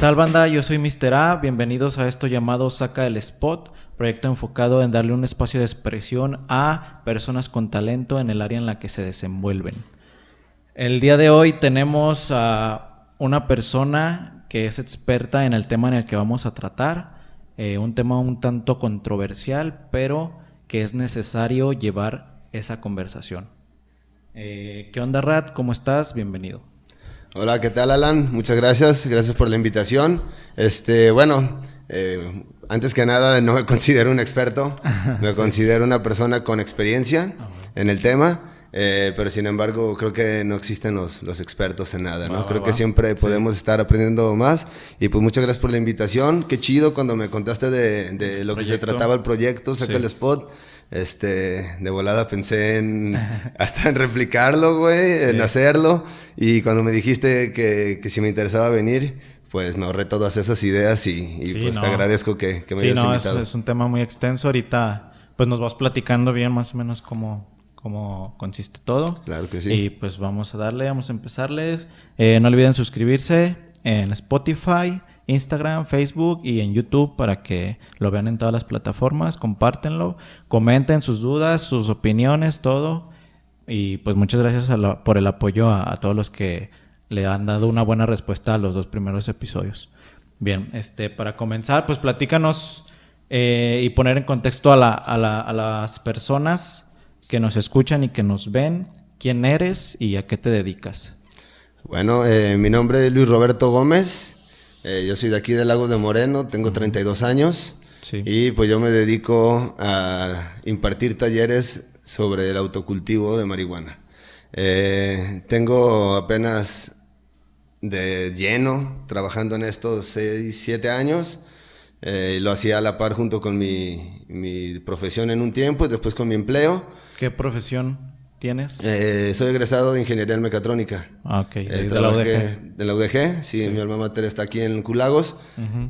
tal banda? Yo soy Mister A, bienvenidos a esto llamado Saca el Spot, proyecto enfocado en darle un espacio de expresión a personas con talento en el área en la que se desenvuelven. El día de hoy tenemos a una persona que es experta en el tema en el que vamos a tratar, eh, un tema un tanto controversial, pero que es necesario llevar esa conversación. Eh, ¿Qué onda, Rat? ¿Cómo estás? Bienvenido. Hola, ¿qué tal, Alan? Muchas gracias. Gracias por la invitación. Este, bueno, eh, antes que nada, no me considero un experto. Me considero una persona con experiencia ah, en el tema. Eh, pero sin embargo, creo que no existen los, expertos en nada, ¿no? creo que siempre podemos estar aprendiendo más. Y pues muchas gracias por la invitación. Qué chido cuando me contaste de, lo que se trataba el proyecto, saca el spot. Este, de volada pensé en hasta en replicarlo, güey, en hacerlo. Y cuando me dijiste que, si me interesaba venir, pues me ahorré todas esas ideas y, pues te agradezco que, me hayas invitado. Sí, es, es un tema muy extenso. Ahorita, pues nos vas platicando bien más o menos cómo, consiste todo. Claro que sí. Y pues vamos a darle, vamos a empezarles. Eh, no olviden suscribirse en Spotify, Instagram, Facebook y en YouTube para que lo vean en todas las plataformas. Compártenlo, comenten sus dudas, sus opiniones, todo. Y pues muchas gracias por el apoyo a, todos los que le han dado una buena respuesta a los dos primeros episodios. Bien, este, para comenzar, pues platícanos eh, y poner en contexto a, las personas que nos escuchan y que nos ven, quién eres y a qué te dedicas. Bueno, eh, mi nombre es Luis Roberto Gómez, eh, yo soy de aquí del Lago de Moreno, tengo 32 años. Sí. Y pues yo me dedico a impartir talleres sobre el autocultivo de marihuana. Eh, tengo apenas de lleno trabajando en estos 6, 7 años. Eh, lo hacía a la par junto con mi, mi, profesión en un tiempo y después con mi empleo. ¿Qué profesión? tienes? Eh, soy egresado de Ingeniería en Mecatrónica. Ah, ok. Eh, ¿De, la UDG? De la UDG, sí, mi alma mater está aquí en Culagos.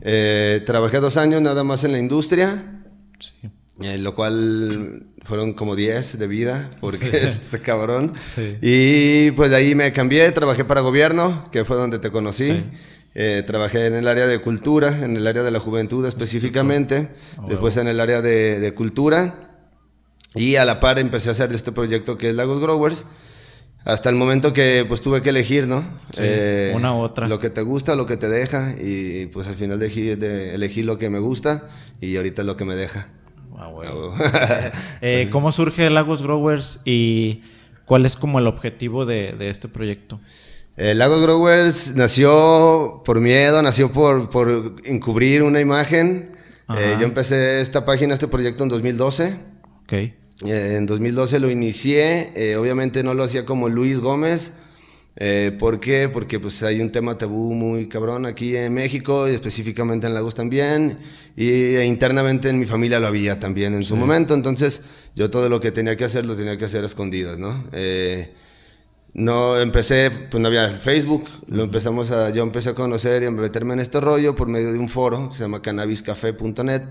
Eh, trabajé dos años nada más en la industria. Sí. lo cual fueron como diez de vida, porque este cabrón. Y pues de ahí me cambié, trabajé para gobierno, que fue donde te conocí. Eh, trabajé en el área de cultura, en el área de la juventud específicamente, ah, después en el área de, de cultura y a la par empecé a hacer este proyecto que es Lagos Growers. Hasta el momento que pues tuve que elegir, ¿no? Eh, una u otra. Lo que te gusta, lo que te deja. Y pues al final elegí, lo que me gusta y ahorita es lo que me deja. Ah, ah eh, ¿Cómo surge Lagos Growers y cuál es como el objetivo de, este proyecto? Eh, Lagos Growers nació por miedo, nació por, encubrir una imagen. yo empecé esta página, este proyecto en 2012. Okay. Eh, en 2012 lo inicié, eh, obviamente no lo hacía como Luis Gómez. Eh, ¿Por qué? Porque pues hay un tema tabú muy cabrón aquí en México y específicamente en Lagos también. Y e, internamente en mi familia lo había también en su momento. Entonces yo todo lo que tenía que hacer lo tenía que hacer a escondidas, ¿no? No, empecé, pues no había Facebook, lo empezamos a, yo empecé a conocer y a meterme en este rollo por medio de un foro que se llama cannabiscafé.net.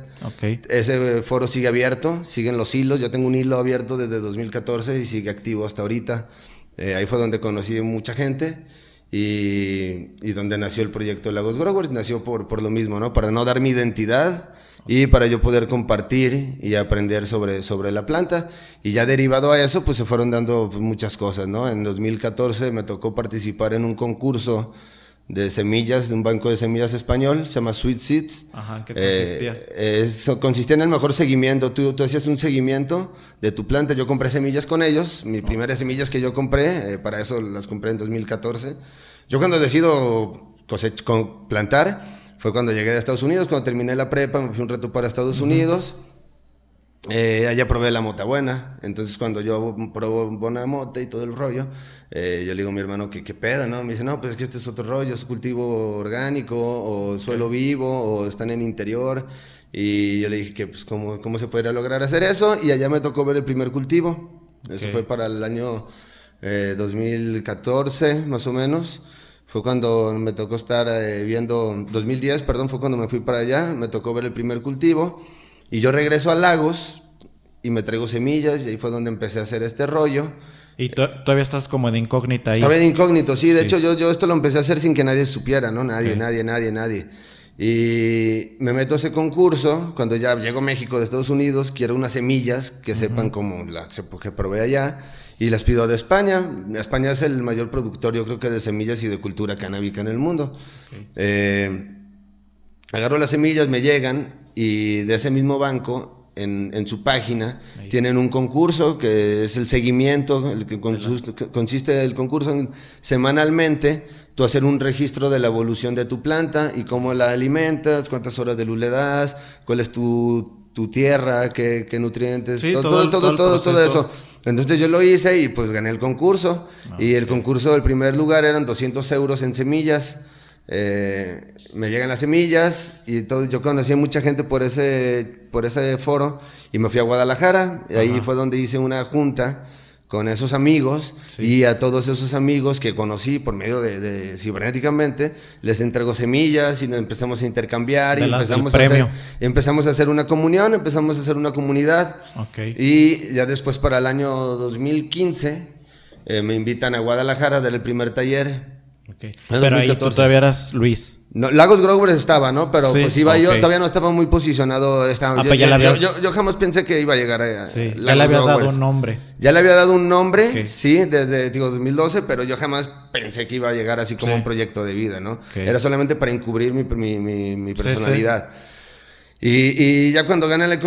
Ese foro sigue abierto, siguen los hilos, yo tengo un hilo abierto desde 2014 y sigue activo hasta ahorita. Eh, ahí fue donde conocí mucha gente y, donde nació el proyecto Lagos Growers, nació por, por lo mismo, ¿no? Para no dar mi identidad y para yo poder compartir y aprender sobre, sobre la planta. Y ya derivado a eso, pues se fueron dando muchas cosas, ¿no? En 2014 me tocó participar en un concurso de semillas, de un banco de semillas español, se llama Sweet Seeds. Ajá, ¿qué eh, consistía? eso consistía en el mejor seguimiento. Tú, tú hacías un seguimiento de tu planta. Yo compré semillas con ellos. Mis primeras semillas que yo compré, eh, para eso las compré en 2014. Yo cuando decido plantar, fue cuando llegué a Estados Unidos, cuando terminé la prepa, me fui un reto para Estados Unidos. Eh, allá probé la mota buena. Entonces, cuando yo probo buena mota y todo el rollo, eh, yo le digo a mi hermano que qué pedo, ¿no? Me dice, no, pues es que este es otro rollo, es cultivo orgánico, o suelo vivo, o están en interior. Y yo le dije que, pues, ¿cómo, cómo se podría lograr hacer eso? Y allá me tocó ver el primer cultivo. Eso fue para el año 2014, eh, más o menos. Fue cuando me tocó estar eh, viendo, 2010, perdón, fue cuando me fui para allá, me tocó ver el primer cultivo y yo regreso a Lagos y me traigo semillas y ahí fue donde empecé a hacer este rollo. Y todavía estás como de incógnita ahí. Todavía de incógnito, sí. De hecho, yo, yo esto lo empecé a hacer sin que nadie supiera, ¿no? Nadie, nadie, nadie, nadie. Y me meto a ese concurso. Cuando ya llego a México de Estados Unidos, quiero unas semillas que sepan como la que probé allá. Y las pido de España. España es el mayor productor, yo creo que, de semillas y de cultura canábica en el mundo. Eh, agarro las semillas, me llegan y de ese mismo banco en, su página. Tienen un concurso que es el seguimiento, el que consiste, el concurso semanalmente. Tú hacer un registro de la evolución de tu planta y cómo la alimentas, cuántas horas de luz le das, cuál es tu, tierra, qué, nutrientes, todo, todo, todo, todo, eso. Entonces yo lo hice y pues gané el concurso. Ah, y el concurso del primer lugar eran 200 euros en semillas. Eh, me llegan las semillas y todo, yo conocí a mucha gente por ese, por ese foro y me fui a Guadalajara. Y ahí fue donde hice una junta con esos amigos y a todos esos amigos que conocí por medio de, cibernéticamente, les entrego semillas y empezamos a intercambiar y empezamos a, hacer, a hacer una comunión, empezamos a hacer una comunidad. Y ya después para el año 2015 eh, me invitan a Guadalajara a dar el primer taller pero ahí tú todavía eras Luis. Lagos Grover estaba, ¿no? Pero pues iba yo, todavía no estaba muy posicionado. Estaba, ah, pues yo, jamás pensé que iba a llegar a. Sí, ya le habías dado un nombre. Ya le había dado un nombre, sí, desde, digo, 2012, pero yo jamás pensé que iba a llegar así como un proyecto de vida, ¿no? Era solamente para encubrir mi, mi, mi personalidad. Y, ya cuando gané el,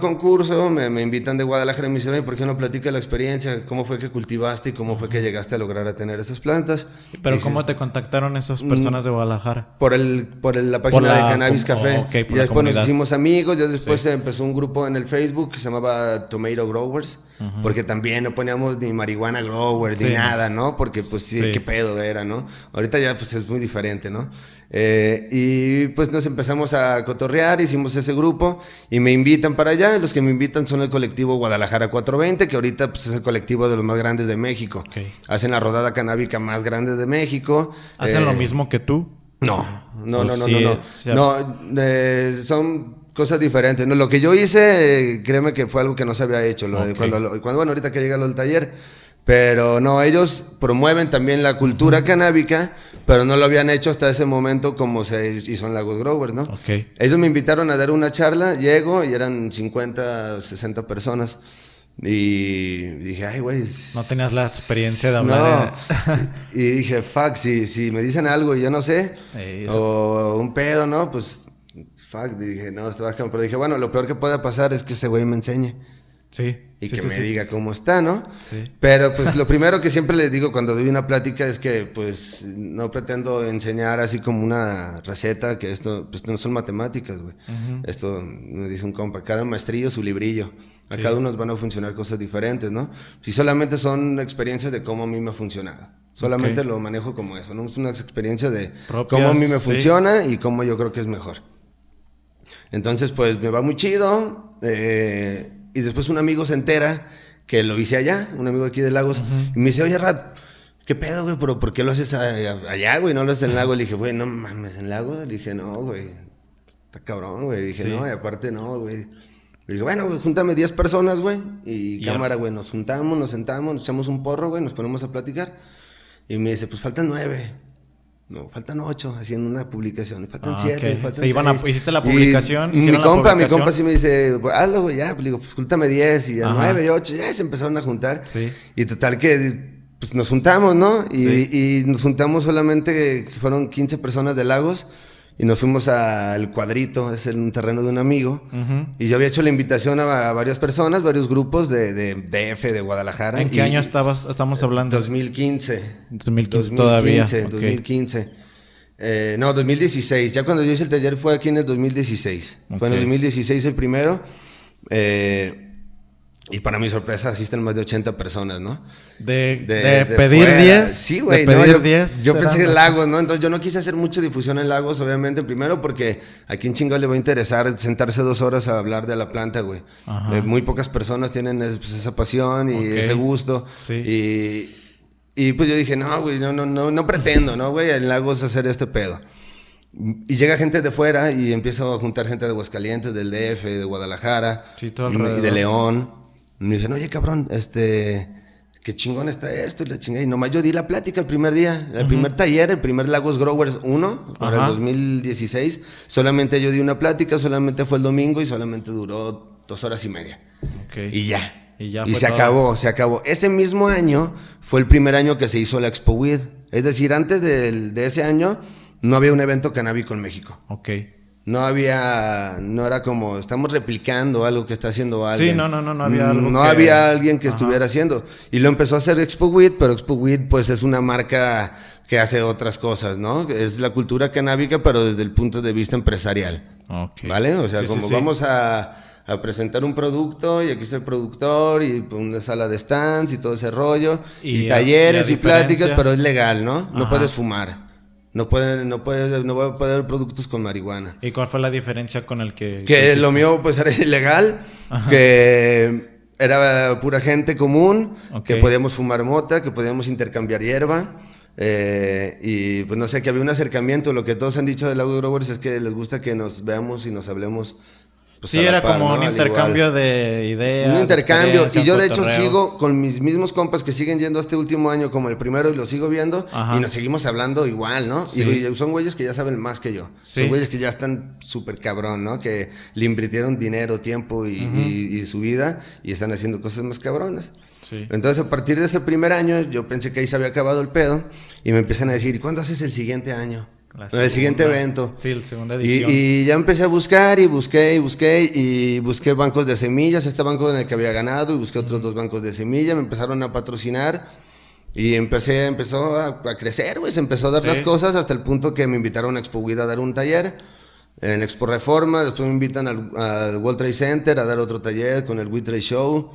concurso, me, invitan de Guadalajara y me dicen, ¿por qué no platica la experiencia? ¿Cómo fue que cultivaste y cómo fue que llegaste a lograr a tener esas plantas? ¿Pero cómo te contactaron esas personas de Guadalajara? Por, el, por la página de Cannabis Café. y después nos hicimos amigos, ya después se empezó un grupo en el Facebook que se llamaba Tomato Growers porque también no poníamos ni marihuana growers ni nada, ¿no? Porque pues sí, qué pedo era, ¿no? Ahorita ya pues es muy diferente, ¿no? Eh, y pues nos empezamos a cotorrear, hicimos ese grupo y me invitan para allá. Los que me invitan son el colectivo Guadalajara 420, que ahorita pues, es el colectivo de los más grandes de México. Hacen la rodada canábica más grande de México. ¿Hacen lo eh, mismo que tú? No, no, pues no, no, no, no. no eh, son cosas diferentes. No, lo que yo hice, créeme que fue algo que no se había hecho. cuando, bueno, ahorita que llega al taller. Pero no, ellos promueven también la cultura canábica, pero no lo habían hecho hasta ese momento como se hizo en Lagos Growers, ¿no? Ellos me invitaron a dar una charla, llego y eran 50, 60 personas. Y dije, ay, güey. No tenías la experiencia de hablar. y dije, fuck, si, si me dicen algo y yo no sé, o un pedo, ¿no? Pues fuck, dije, no, estaba Pero dije, bueno, lo peor que pueda pasar es que ese güey me enseñe. Sí. Y que me diga cómo está, ¿no? Sí. Pero pues lo primero que siempre les digo cuando doy una plática es que pues no pretendo enseñar así como una receta, que esto pues no son matemáticas, güey. Esto me dice un compa, cada maestrillo su librillo. A cada uno nos van a funcionar cosas diferentes, ¿no? Si solamente son experiencias de cómo a mí me ha funcionado. Solamente lo manejo como eso, ¿no? Es una experiencia de cómo a mí me funciona y cómo yo creo que es mejor. Entonces, pues me va muy chido. Eh, y después un amigo se entera que lo hice allá, un amigo aquí de Lagos, y me dice, oye, Rat, ¿qué pedo, güey? ¿Pero por qué lo haces allá, güey? ¿No lo haces en lago. Le dije, güey, no mames, ¿en Lagos? Le dije, no, güey, está cabrón, güey. Le dije, no, y aparte no, güey. Le dije, bueno, güey, júntame 10 personas, güey, y cámara, güey, nos juntamos, nos sentamos, nos echamos un porro, güey, nos ponemos a platicar. Y me dice, pues faltan nueve. No, faltan ocho, haciendo una publicación, faltan ah, siete, faltan Se iban hiciste la publicación. mi compa, mi compa sí me dice, pues, hazlo, ya, pues, digo, pues, júntame diez y a nueve y ocho, ya se empezaron a juntar. Sí. Y total que pues nos juntamos, ¿no? Y, y nos juntamos solamente, fueron 15 personas de Lagos. Y nos fuimos al cuadrito, es un terreno de un amigo. Y yo había hecho la invitación a, varias personas, varios grupos de, DF, de Guadalajara. ¿En qué año estabas, estamos hablando? 2015. 2015, 2015 todavía. 2015, 2015. Eh, no, 2016. Ya cuando yo hice el taller fue aquí en el 2016. Fue en el 2016 el primero. Eh, y para mi sorpresa asisten más de 80 personas, ¿no? De, pedir 10. Sí, güey. De pedir 10. Yo, pensé pensé en Lagos, ¿no? Entonces yo no quise hacer mucha difusión en Lagos, obviamente. Primero porque a quién chingados le va a interesar sentarse dos horas a hablar de la planta, güey. Eh, muy pocas personas tienen pues, esa pasión y ese gusto. Y, pues yo dije, no, güey, no, no, no, no pretendo, ¿no, güey? En Lagos hacer este pedo. Y llega gente de fuera y empiezo a juntar gente de Aguascalientes, del DF, de Guadalajara, y de León. Me dicen, oye, cabrón, este, qué chingón está esto y la chingada. Y nomás yo di la plática el primer día, el primer taller, el primer Lagos Growers 1, para el 2016. Solamente yo di una plática, solamente fue el domingo y solamente duró dos horas y media. Y ya. Y, ya y se acabó, se acabó. Ese mismo año fue el primer año que se hizo la Expo Weed. Es decir, antes de, de ese año no había un evento canábico en México. Ok no había, no era como, estamos replicando algo que está haciendo alguien. Sí, no, no, no, no había mm, algo No había alguien que estuviera haciendo. Y lo empezó a hacer ExpoWit, pero ExpoWit, pues es una marca que hace otras cosas, ¿no? Es la cultura canábica, pero desde el punto de vista empresarial. Okay. ¿Vale? O sea, como vamos a, presentar un producto y aquí está el productor y pues, una sala de stands y todo ese rollo y, talleres y, pláticas, pero es legal, ¿no? No puedes fumar. No pueden, no puede, no voy a poder productos con marihuana. ¿Y cuál fue la diferencia con el que? Que lo mío pues era ilegal, que era pura gente común, que podíamos fumar mota, que podíamos intercambiar hierba. Eh, y pues no sé, que había un acercamiento. Lo que todos han dicho de la Growers es que les gusta que nos veamos y nos hablemos pues, sí, era como un intercambio de ideas. Un intercambio. Y yo, de hecho, sigo con mis mismos compas que siguen yendo este último año como el primero y lo sigo viendo. Y nos seguimos hablando igual, ¿no? Y son güeyes que ya saben más que yo. Son güeyes que ya están súper cabrón, ¿no? Que le invirtieron dinero, tiempo y, su vida y están haciendo cosas más cabronas. Entonces, a partir de ese primer año, yo pensé que ahí se había acabado el pedo. Y me empiezan a decir, ¿cuándo haces el siguiente año? el siguiente evento. Sí, la segunda edición. Y, ya empecé a buscar y busqué y busqué y busqué bancos de semillas, este banco en el que había ganado y busqué otros dos bancos de semillas, me empezaron a patrocinar y empecé, empezó a, crecer, güey, se empezó a dar las cosas hasta el punto que me invitaron a Expo Guida a dar un taller en Expo Reforma, después me invitan al, World Trade Center a dar otro taller con el We Trade Show.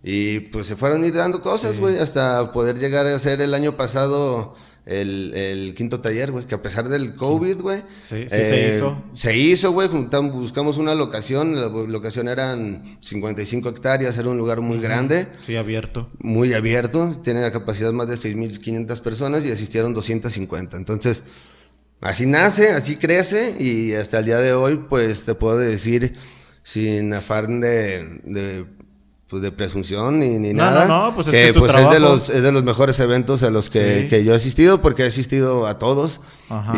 Y pues se fueron ir dando cosas, güey, hasta poder llegar a ser el año pasado el, quinto taller, güey, que a pesar del COVID, güey. Sí, se eh, hizo. Se hizo, güey, buscamos una locación, la locación eran 55 hectáreas, era un lugar muy grande. Sí, abierto. Muy abierto, tiene la capacidad más de 6.500 personas y asistieron 250. Entonces, así nace, así crece y hasta el día de hoy, pues te puedo decir sin afán de pues de presunción ni, ni nada. No, no, pues es eh, que, pues es, de los, es de los mejores eventos a los que, que yo he asistido, porque he asistido a todos.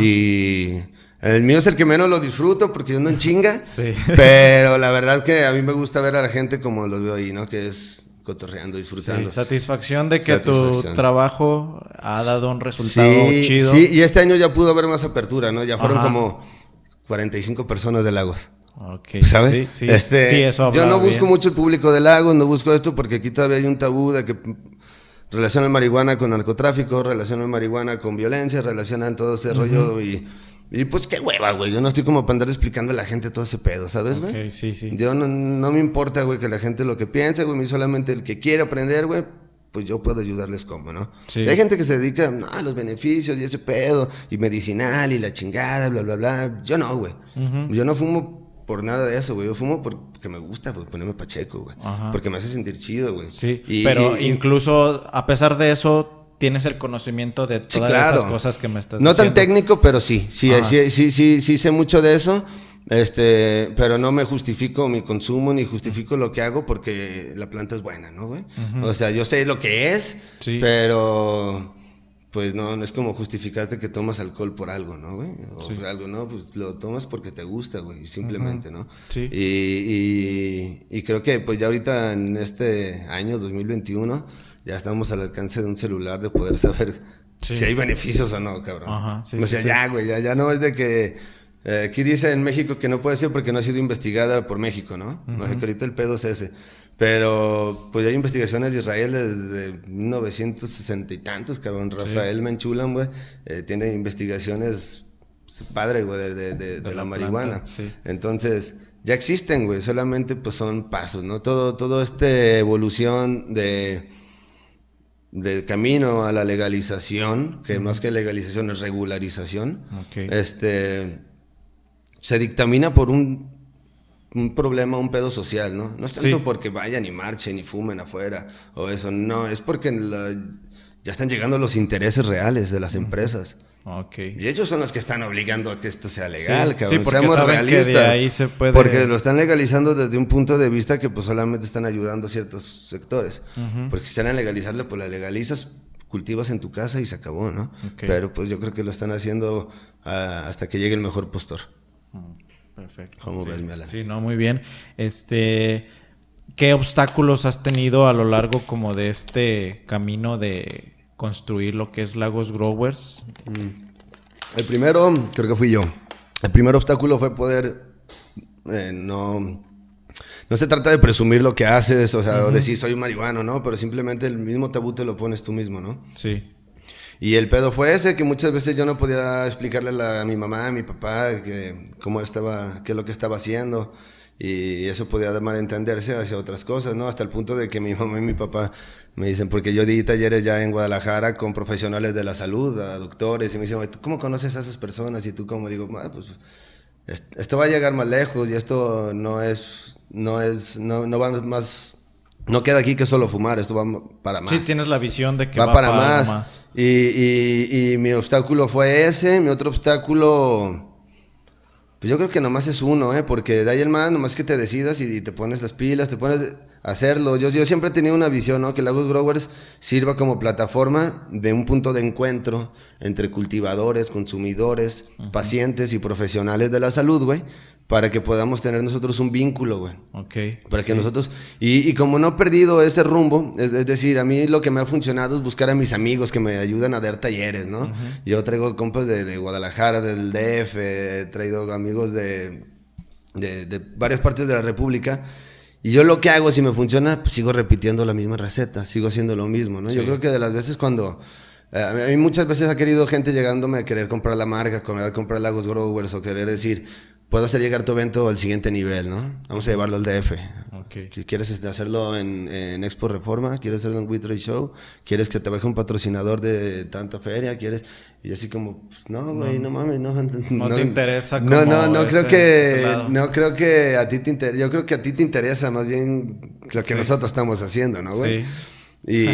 Y el mío es el que menos lo disfruto porque yo no en chinga. Pero la verdad que a mí me gusta ver a la gente como los veo ahí, ¿no? Que es cotorreando, disfrutando. Sí, satisfacción de que tu trabajo ha dado un resultado chido. Sí, y este año ya pudo haber más apertura, ¿no? Ya fueron como 45 personas de Lagos. ¿Sabes? Sí, sí, este, yo no busco mucho el público del lago, no busco esto porque aquí todavía hay un tabú de que relacionan marihuana con narcotráfico, relacionan marihuana con violencia, relacionan todo ese rollo y, y, pues qué hueva, güey. Yo no estoy como para andar explicando a la gente todo ese pedo, ¿sabes, güey? sí, sí. Yo no, me importa, güey, que la gente lo que piense, güey. Solamente el que quiere aprender, güey, pues yo puedo ayudarles como, ¿no? Sí. Hay gente que se dedica a los beneficios y ese pedo, y medicinal y la chingada, bla, bla, bla. Yo no, güey. Yo no fumo por nada de eso, güey. Yo fumo porque me gusta pues, ponerme pacheco, güey. Porque me hace sentir chido, güey. Sí, pero incluso a pesar de eso, tienes el conocimiento de todas esas cosas que me estás no diciendo. No tan técnico, pero sí. Sí, sí sí, sí, sí, sí, sé mucho de eso. Este, pero no me justifico mi consumo ni justifico lo que hago porque la planta es buena, ¿no, güey? O sea, yo sé lo que es, sí. pero pues no, no es como justificarte que tomas alcohol por algo, ¿no, güey? O por algo, no, pues lo tomas porque te gusta, güey, simplemente, ¿no? Sí. Y, y, y, creo que pues ya ahorita en este año 2021 ya estamos al alcance de un celular de poder saber si hay beneficios o no, cabrón. Ajá, sí, o sea, ya, güey, ya, ya no es de que... Eh, aquí dice en México que no puede ser porque no ha sido investigada por México, ¿no? No sé que ahorita el pedo es ese. Pero pues hay investigaciones de Israel desde 1960 y tantos, cabrón. Rafael Menchulan, güey, eh, tiene investigaciones padre, güey, de, la, marihuana. Entonces, ya existen, güey, solamente pues son pasos, ¿no? Todo, todo esta evolución de del camino a la legalización, que más que legalización es regularización, este, se dictamina por un un problema, un pedo social, ¿no? No es tanto porque vayan y marchen y fumen afuera o eso, no, es porque ya están llegando los intereses reales de las empresas. Y ellos son los que están obligando a que esto sea legal, cabrón. Sí, porque Seamos ahí se puede... Porque lo están legalizando desde un punto de vista que pues solamente están ayudando a ciertos sectores. Porque si van a legalizarlo, pues la legalizas, cultivas en tu casa y se acabó, ¿no? Pero pues yo creo que lo están haciendo ah, hasta que llegue el mejor postor. Perfecto. ¿Cómo sí, Sí, no, muy bien. Este, ¿qué obstáculos has tenido a lo largo como de este camino de construir lo que es Lagos Growers? Mm. El primero, creo que fui yo. El primer obstáculo fue poder eh, no no se trata de presumir lo que haces, o sea, decir soy un marihuano, ¿no? Pero simplemente el mismo tabú te lo pones tú mismo, ¿no? Sí. Y el pedo fue ese, que muchas veces yo no podía explicarle a, mi mamá, a mi papá, que, cómo estaba, qué es lo que estaba haciendo. Y eso podía dar malentenderse hacia otras cosas, ¿no? Hasta el punto de que mi mamá y mi papá me dicen, porque yo di talleres ya en Guadalajara con profesionales de la salud, a doctores, y me dicen, cómo conoces a esas personas? Y tú como digo, ah, pues esto va a llegar más lejos y esto no es, no es, no, no va más no queda aquí que solo fumar, esto va para más. Sí, tienes la visión de que va, para, más. Y, y, mi obstáculo fue ese, mi otro obstáculo... Pues yo creo que nomás es uno, ¿eh? Porque de ahí el más, nomás que te decidas y, te pones las pilas, te pones a hacerlo. Yo, siempre he tenido una visión, ¿no? Que Lagos Growers sirva como plataforma de un punto de encuentro entre cultivadores, consumidores, pacientes y profesionales de la salud, güey para que podamos tener nosotros un vínculo, güey. Ok. Para que nosotros... Y, como no he perdido ese rumbo, es, decir, a mí lo que me ha funcionado es buscar a mis amigos que me ayudan a dar talleres, ¿no? Yo traigo compas de, Guadalajara, del DF, he traído amigos de, de, varias partes de la República. Y yo lo que hago, si me funciona, pues sigo repitiendo la misma receta, sigo haciendo lo mismo, ¿no? Yo creo que de las veces cuando... Eh, a mí muchas veces ha querido gente llegándome a querer comprar la marca, querer comprar Lagos Growers o querer decir, puedo hacer llegar tu evento al siguiente nivel, ¿no? Vamos a llevarlo al DF. Okay. ¿Quieres este, hacerlo en, Expo Reforma? ¿Quieres hacerlo en Trade Show? ¿Quieres que te baje un patrocinador de tanta feria? ¿Quieres...? Y así como, pues, no, güey, no, mames, no, no. te interesa como No, no, no creo que... No creo que a ti te interesa... Yo creo que a ti te interesa más bien lo que nosotros estamos haciendo, ¿no, güey? Sí. Y, y,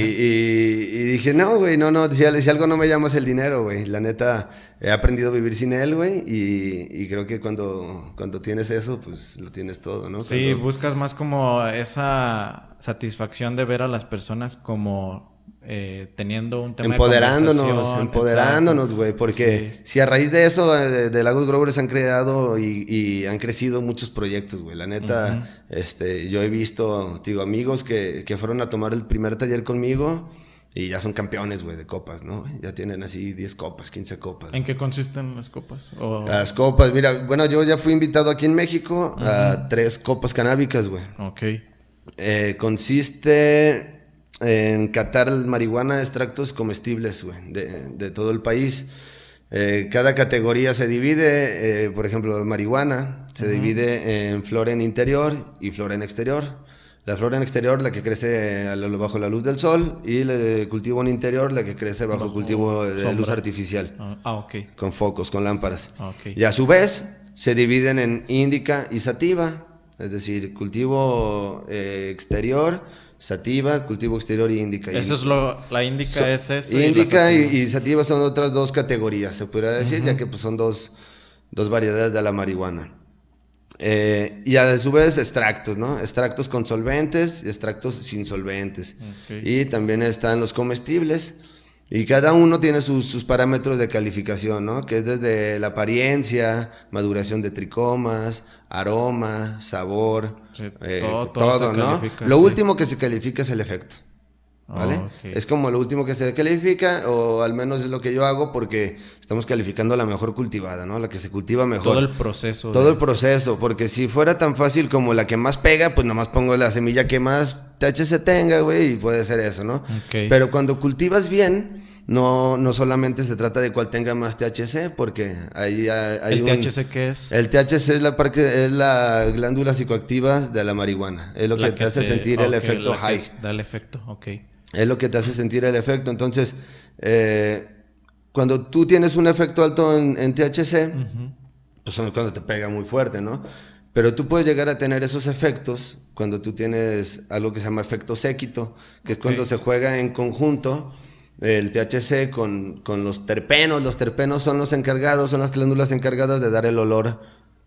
y, dije, no, güey, no, no, si, si, algo no me llamas el dinero, güey. La neta, he aprendido a vivir sin él, güey. Y, y, creo que cuando, cuando tienes eso, pues lo tienes todo, ¿no? Sí, buscas más como esa satisfacción de ver a las personas como eh, teniendo un tema empoderándonos, empoderándonos, güey, porque si a raíz de eso de, Lagos Growers han creado y, han crecido muchos proyectos, güey. La neta, este, yo he visto, digo, amigos que, fueron a tomar el primer taller conmigo y ya son campeones, güey, de copas, ¿no? Ya tienen así 10 copas, 15 copas. ¿En qué consisten las copas? Las copas, mira, bueno, yo ya fui invitado aquí en México a tres copas canábicas, güey. Ok. Eh, consiste en Qatar marihuana, extractos comestibles de, todo el país. Eh, cada categoría se divide, eh, por ejemplo, marihuana se divide en flora en interior y flora en exterior. La flora en exterior, la que crece bajo la luz del sol, y el cultivo en interior, la que crece bajo, el cultivo de luz artificial. Ah, ah Con focos, con lámparas. Ah, y a su vez, se dividen en índica y sativa, es decir, cultivo eh, exterior sativa, cultivo exterior y índica. Eso es lo, la índica es eso. Índica y, sativa son otras dos categorías, se podría decir, ya que pues, son dos, variedades de la marihuana. Eh, y a su vez extractos, ¿no? Extractos con solventes y extractos sin solventes. Y también están los comestibles, y cada uno tiene sus, parámetros de calificación, ¿no? Que es desde la apariencia, maduración de tricomas, aroma, sabor, eh, todo, todo, ¿no? Lo último que se califica es el efecto. ¿Vale? Ah, es como lo último que se califica, o al menos es lo que yo hago, porque estamos calificando la mejor cultivada, ¿no? La que se cultiva mejor. Todo el proceso. Todo el proceso, porque si fuera tan fácil como la que más pega, pues nomás pongo la semilla que más THC tenga, güey, y puede ser eso, ¿no? Pero cuando cultivas bien, no, no solamente se trata de cuál tenga más THC, porque ahí hay, hay ¿El THC qué es? El THC es la, parte, es la glándula psicoactiva de la marihuana. Es lo que, te hace sentir el efecto high. Da el efecto, ok es lo que te hace sentir el efecto. Entonces, eh, cuando tú tienes un efecto alto en, THC, pues son cuando te pega muy fuerte, ¿no? Pero tú puedes llegar a tener esos efectos cuando tú tienes algo que se llama efecto séquito, que es cuando se juega en conjunto el THC con, los terpenos. Los terpenos son los encargados, son las glándulas encargadas de dar el olor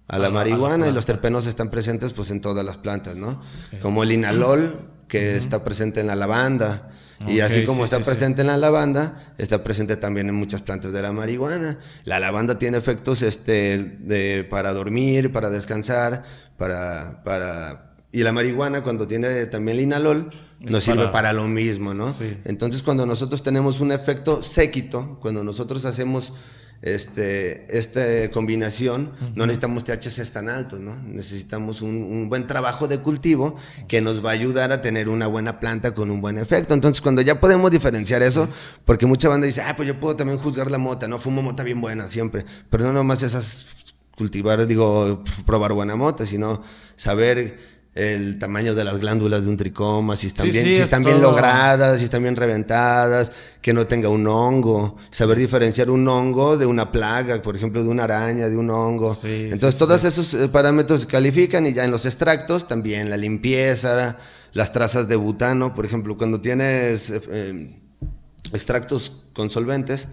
a la marihuana y los terpenos están presentes pues en todas las plantas, ¿no? Como el inalol que está presente en la lavanda. y así como está presente en la lavanda, está presente también en muchas plantas de la marihuana. La lavanda tiene efectos este, de, para dormir, para descansar, para, para... Y la marihuana cuando tiene también linalol, nos sirve para lo mismo, ¿no? Entonces cuando nosotros tenemos un efecto séquito, cuando nosotros hacemos este, esta combinación, no necesitamos THCs tan altos, ¿no? Necesitamos un, buen trabajo de cultivo que nos va a ayudar a tener una buena planta con un buen efecto. Entonces, cuando ya podemos diferenciar eso, porque mucha banda dice, ah, pues yo puedo también juzgar la mota, ¿no? Fumo mota bien buena siempre, pero no nomás esas cultivar, digo, probar buena mota, sino saber el tamaño de las glándulas de un tricoma, si están, bien, logradas, si están bien reventadas, que no tenga un hongo, saber diferenciar un hongo de una plaga, por ejemplo, de una araña, de un hongo. Entonces, todos esos eh, parámetros se califican y ya en los extractos también la limpieza, las trazas de butano, por ejemplo, cuando tienes eh, eh, extractos con solventes,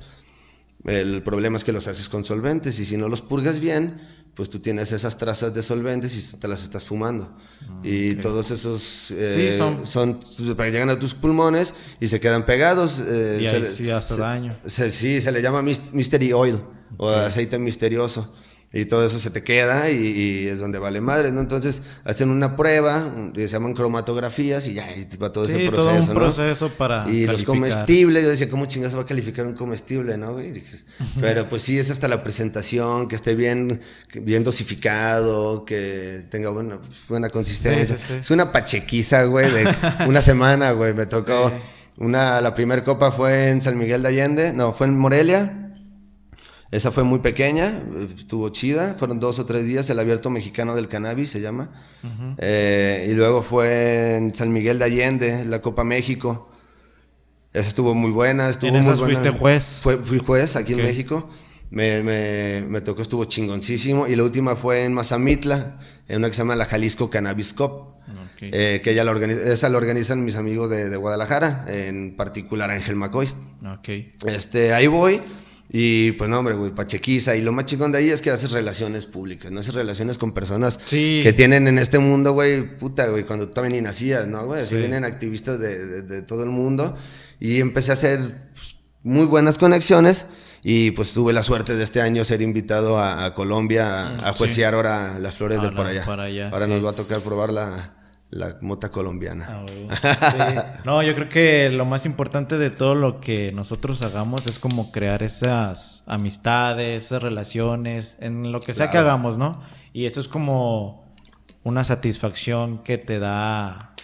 el problema es que los haces con solventes y si no los purgas bien, pues tú tienes esas trazas de solventes y te las estás fumando. Ah, y todos esos sí, eh, son... son... llegan a tus pulmones y se quedan pegados. Eh, y hace daño. sí, se le llama mystery oil o aceite misterioso y todo eso se te queda y, es donde vale madre, ¿no? Entonces hacen una prueba, mm, se llaman cromatografías y ya va todo ese proceso, para Y los comestibles, yo decía, ¿cómo chingas va a calificar un comestible, no? Y dije, pero pues sí, es hasta la presentación, que esté bien, bien dosificado, que tenga buena, pues, buena consistencia. es una pachequiza, güey, de una semana, güey, me tocó. Una, la primera copa fue en San Miguel de Allende, no, fue en Morelia esa fue muy pequeña, estuvo chida, fueron dos o tres días, el abierto mexicano del cannabis se llama. Eh, y luego fue en San Miguel de Allende, la Copa México. Esa estuvo muy buena, estuvo buena. fuiste juez? fui juez aquí en México. Me, me, tocó, estuvo chingoncísimo. Y la última fue en Mazamitla, en una que se llama la Jalisco Cannabis Cup. Eh, que ella la organiza, esa la organizan mis amigos de, de Guadalajara, en particular Ángel Macoy. Este, ahí voy y pues no, hombre, güey, pachequiza. Y lo más chingón de ahí es que haces relaciones públicas, no haces relaciones con personas que tienen en este mundo, güey, puta, güey, cuando tú también ni nacías, ¿no, güey? Así vienen activistas de, todo el mundo. Y empecé a hacer pues, muy buenas conexiones. Y pues tuve la suerte de este año ser invitado a, Colombia a, a ahora las flores de por allá. Para allá ahora nos va a tocar probar la, la mota colombiana. Ah, no, yo creo que lo más importante de todo lo que nosotros hagamos es como crear esas amistades, esas relaciones, en lo que sea que hagamos, ¿no? Y eso es como una satisfacción que te da,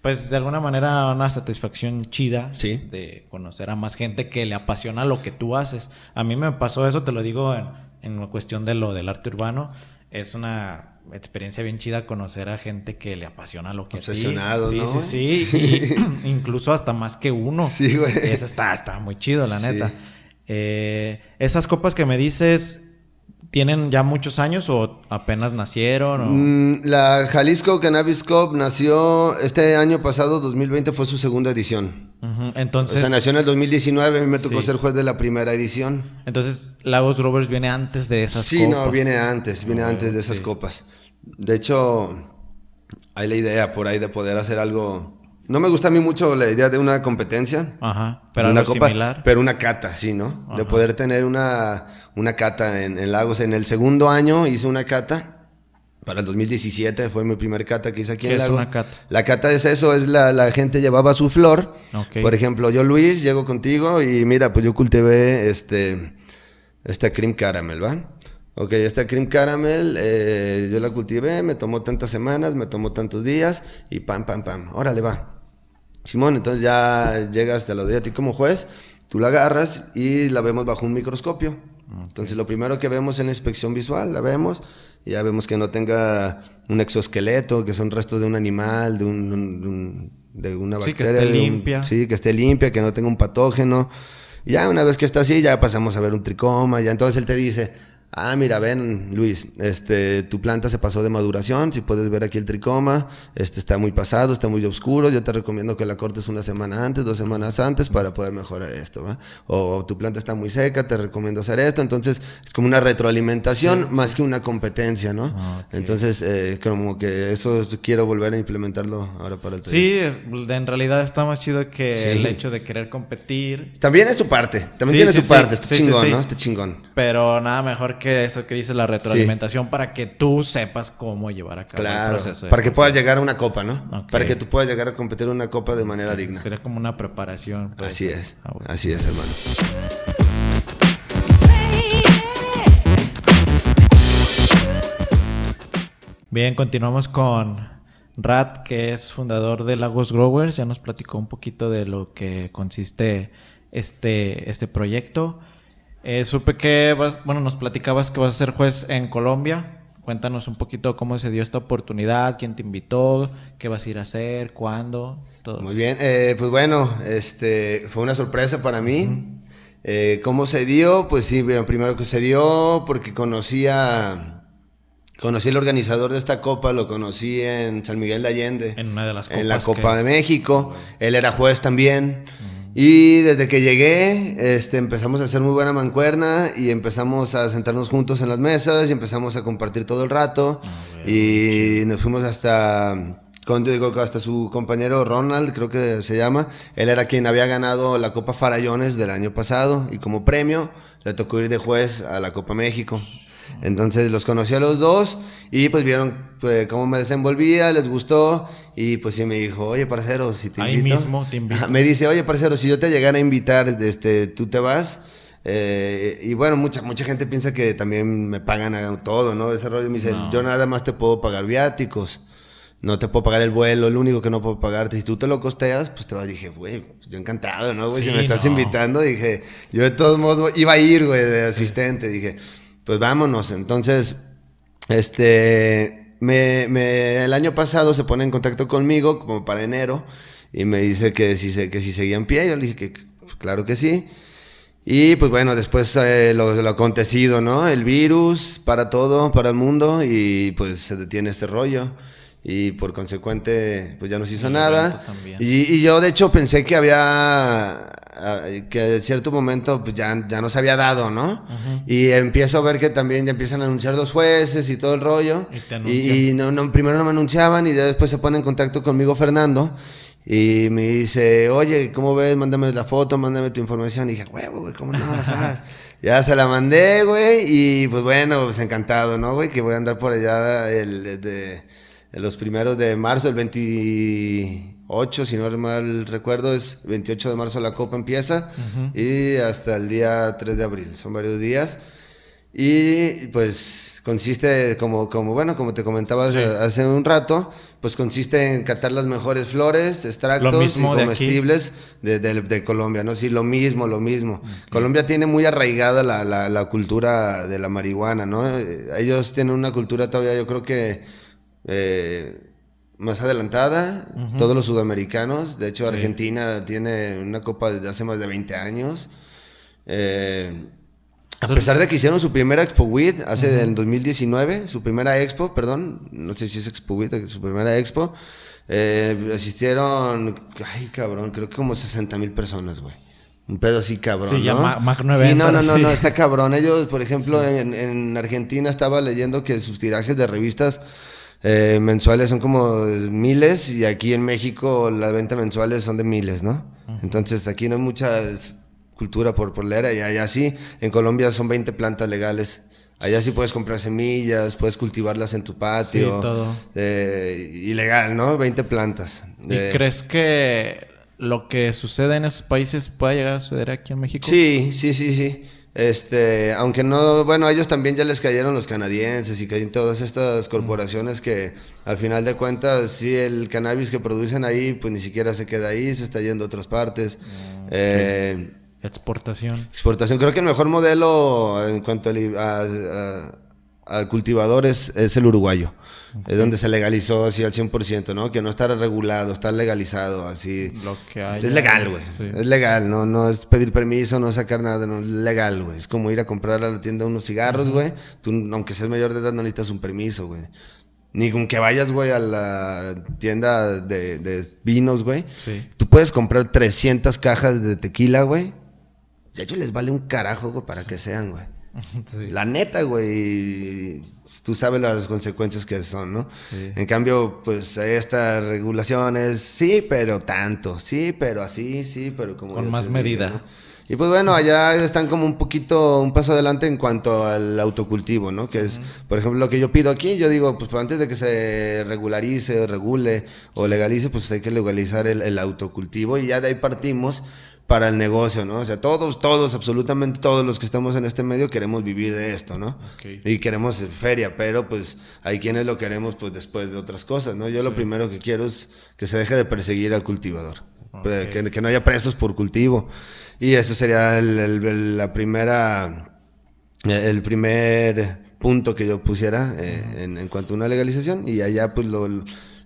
pues de alguna manera una satisfacción chida de conocer a más gente que le apasiona lo que tú haces. A mí me pasó eso, te lo digo en, en cuestión de lo del arte urbano. Es una experiencia bien chida conocer a gente que le apasiona lo que Obsesionado, Sí, sí, sí. incluso hasta más que uno. Sí, güey. Eso está, está muy chido, la neta. Eh, esas copas que me dices, ¿Tienen ya muchos años o apenas nacieron? Mm, la Jalisco Cannabis Cup nació este año pasado, 2020, fue su segunda edición. Entonces, o sea, nació en el 2019, me tocó ser juez de la primera edición. Entonces, Lagos Rovers viene antes de esas copas. Sí, no, viene antes, viene antes de esas copas. De hecho, hay la idea por ahí de poder hacer algo. No me gusta a mí mucho la idea de una competencia. Ajá. Pero una similar. Pero una cata, sí, ¿no? De poder tener una, una cata en, Lagos. En el segundo año hice una cata. Para el 2017 fue mi primer cata que hice aquí en Lagos. Es una cata? La cata es eso, es la, gente llevaba su flor. Por ejemplo, yo Luis, llego contigo y mira, pues yo cultivé este, Este cream caramel, ¿va? Ok, esta cream caramel, eh, yo la cultivé, me tomó tantas semanas, me tomó tantos días y pam, pam, pam. Órale, va. Simón, entonces ya llegas, hasta lo de a ti como juez, tú la agarras y la vemos bajo un microscopio. Entonces lo primero que vemos es la inspección visual, la vemos, y ya vemos que no tenga un exoesqueleto, que son restos de un animal, de, de, una bacteria. Sí, que esté limpia. sí, que esté limpia, que no tenga un patógeno. ya una vez que está así, ya pasamos a ver un tricoma, ya entonces él te dice, Ah, mira, ven, Luis, este, tu planta se pasó de maduración, si puedes ver aquí el tricoma, este está muy pasado, está muy oscuro, yo te recomiendo que la cortes una semana antes, dos semanas antes para poder mejorar esto, ¿va? O, tu planta está muy seca, te recomiendo hacer esto, entonces es como una retroalimentación más que una competencia, ¿no? Ah, entonces, eh, como que eso quiero volver a implementarlo ahora para el taller. Sí, en realidad está más chido que el hecho de querer competir. También es su parte, también tiene su parte, está chingón, ¿no? Está chingón. Pero nada mejor que que eso que dice la retroalimentación para que tú sepas cómo llevar a cabo el proceso. Para que puedas llegar a una copa, ¿no? Para que tú puedas llegar a competir una copa de manera digna. Sería como una preparación. Pues. Así es. Ah, así es, hermano. Bien, continuamos con Rat, que es fundador de Lagos Growers. Ya nos platicó un poquito de lo que consiste este, este proyecto. Eh, supe que, bueno, nos platicabas que vas a ser juez en Colombia. Cuéntanos un poquito cómo se dio esta oportunidad, quién te invitó, qué vas a ir a hacer, cuándo, todo. Muy bien, eh, pues bueno, este, fue una sorpresa para mí. Eh, ¿Cómo se dio? Pues sí, primero que se dio porque conocí Conocí al organizador de esta copa, lo conocí en San Miguel de Allende. En una de las copas. En la Copa de México. Él era juez también. Y desde que llegué, este, empezamos a hacer muy buena mancuerna y empezamos a sentarnos juntos en las mesas y empezamos a compartir todo el rato. Ah, y nos fuimos hasta, digo, hasta su compañero Ronald, creo que se llama. Él era quien había ganado la Copa Farallones del año pasado y como premio le tocó ir de juez a la Copa México. Entonces los conocí a los dos y pues vieron pues, cómo me desenvolvía, les gustó. Y pues sí me dijo, oye, parcero, si te invito. Ahí mismo te invito. Me dice, oye, parcero, si yo te llegara a invitar, este, tú te vas. Eh, y bueno, mucha, mucha gente piensa que también me pagan todo, ¿no? Ese rollo me dice, yo nada más te puedo pagar viáticos. No te puedo pagar el vuelo, lo único que no puedo pagarte. Si tú te lo costeas, pues te vas. Dije, güey, pues yo encantado, ¿no? si me estás invitando, dije, yo de todos modos iba a ir, güey, de asistente. Dije, pues vámonos. Entonces, este, me, el año pasado se pone en contacto conmigo, como para enero, y me dice que si, que si seguía en pie. Yo le dije que pues, claro que sí. Y pues bueno, después eh, lo, lo, acontecido, ¿no? El virus para todo, para el mundo, y pues se detiene este rollo y por consecuente pues ya no se hizo nada. Y, yo de hecho pensé que había, ah, que en cierto momento pues ya, ya se había dado, ¿no? Y empiezo a ver que también ya empiezan a anunciar dos jueces y todo el rollo. Y, no, primero no me anunciaban y después se pone en contacto conmigo Fernando. Y me dice, oye, ¿cómo ves? Mándame la foto, mándame tu información. Y dije, huevo, güey, ¿cómo no? ya se la mandé, güey. Y pues bueno, pues encantado, ¿no, güey? Que voy a andar por allá el, los primeros de marzo, el 28, si no mal recuerdo, es 28 de marzo la Copa empieza y hasta el día 3 de abril, son varios días. Y pues consiste, como, como bueno, como te comentaba hace un rato, pues consiste en catar las mejores flores, extractos y comestibles de, Colombia, ¿no? Sí, lo mismo, lo mismo. Colombia tiene muy arraigada la, la cultura de la marihuana, ¿no? Eh, ellos tienen una cultura todavía, yo creo que eh, más adelantada, todos los sudamericanos, de hecho Argentina tiene una copa desde hace más de 20 años. Eh, a pesar de que hicieron su primera Expo WID hace el 2019, su primera Expo, perdón, no sé si es Expo WID, eh, su primera Expo, eh, asistieron, ay cabrón, creo que como 60 mil personas, güey. Un pedo así cabrón. Sí, Mac no, no, no, está cabrón. Ellos, por ejemplo, en Argentina estaba leyendo que sus tirajes de revistas eh, mensuales son como miles y aquí en México las ventas mensuales son de miles, ¿no? Entonces aquí no hay mucha cultura por, por leer y allá sí, en Colombia son 20 plantas legales. Allá sí puedes comprar semillas, puedes cultivarlas en tu patio. Sí, todo. Eh, ilegal, ¿no? 20 plantas. ¿Y crees que lo que sucede en esos países pueda llegar a suceder aquí en México? Sí, sí, sí, sí. Este, aunque no, bueno, a ellos también ya les cayeron los canadienses y cayeron todas estas corporaciones que al final de cuentas, sí, el cannabis que producen ahí, pues ni siquiera se queda ahí, se está yendo a otras partes. Ah, eh, exportación. Exportación. Creo que el mejor modelo en cuanto a al cultivador es, el uruguayo. Es donde se legalizó así al 100%, ¿no? Que no está regulado, está legalizado, así. Lo es legal, güey. Es legal, ¿no? No es pedir permiso, no sacar nada, no. Es legal, güey. Es como ir a comprar a la tienda unos cigarros, güey. Tú, aunque seas mayor de edad, no necesitas un permiso, güey. Ni con que vayas, güey, a la tienda de, vinos, güey. Sí. Tú puedes comprar 300 cajas de tequila, güey. De hecho, les vale un carajo, güey, para que sean, güey. La neta, güey. Tú sabes las consecuencias que son, ¿no? En cambio, pues esta regulación es sí, pero tanto, sí, pero así, sí, pero como... Con más medida. Y pues bueno, allá están como un poquito, un paso adelante en cuanto al autocultivo, ¿no? Que es, por ejemplo, lo que yo pido aquí, yo digo, pues antes de que se regularice, regule o legalice, pues hay que legalizar el autocultivo y ya de ahí partimos para el negocio, ¿no? O sea, todos, todos, absolutamente todos los que estamos en este medio queremos vivir de esto, ¿no? Y queremos eh, feria, pero pues hay quienes lo queremos pues después de otras cosas, ¿no? Yo lo primero que quiero es que se deje de perseguir al cultivador, que, no haya presos por cultivo. Y eso sería el, la primera, eh, el primer punto que yo pusiera eh, en, cuanto a una legalización. Y allá pues lo,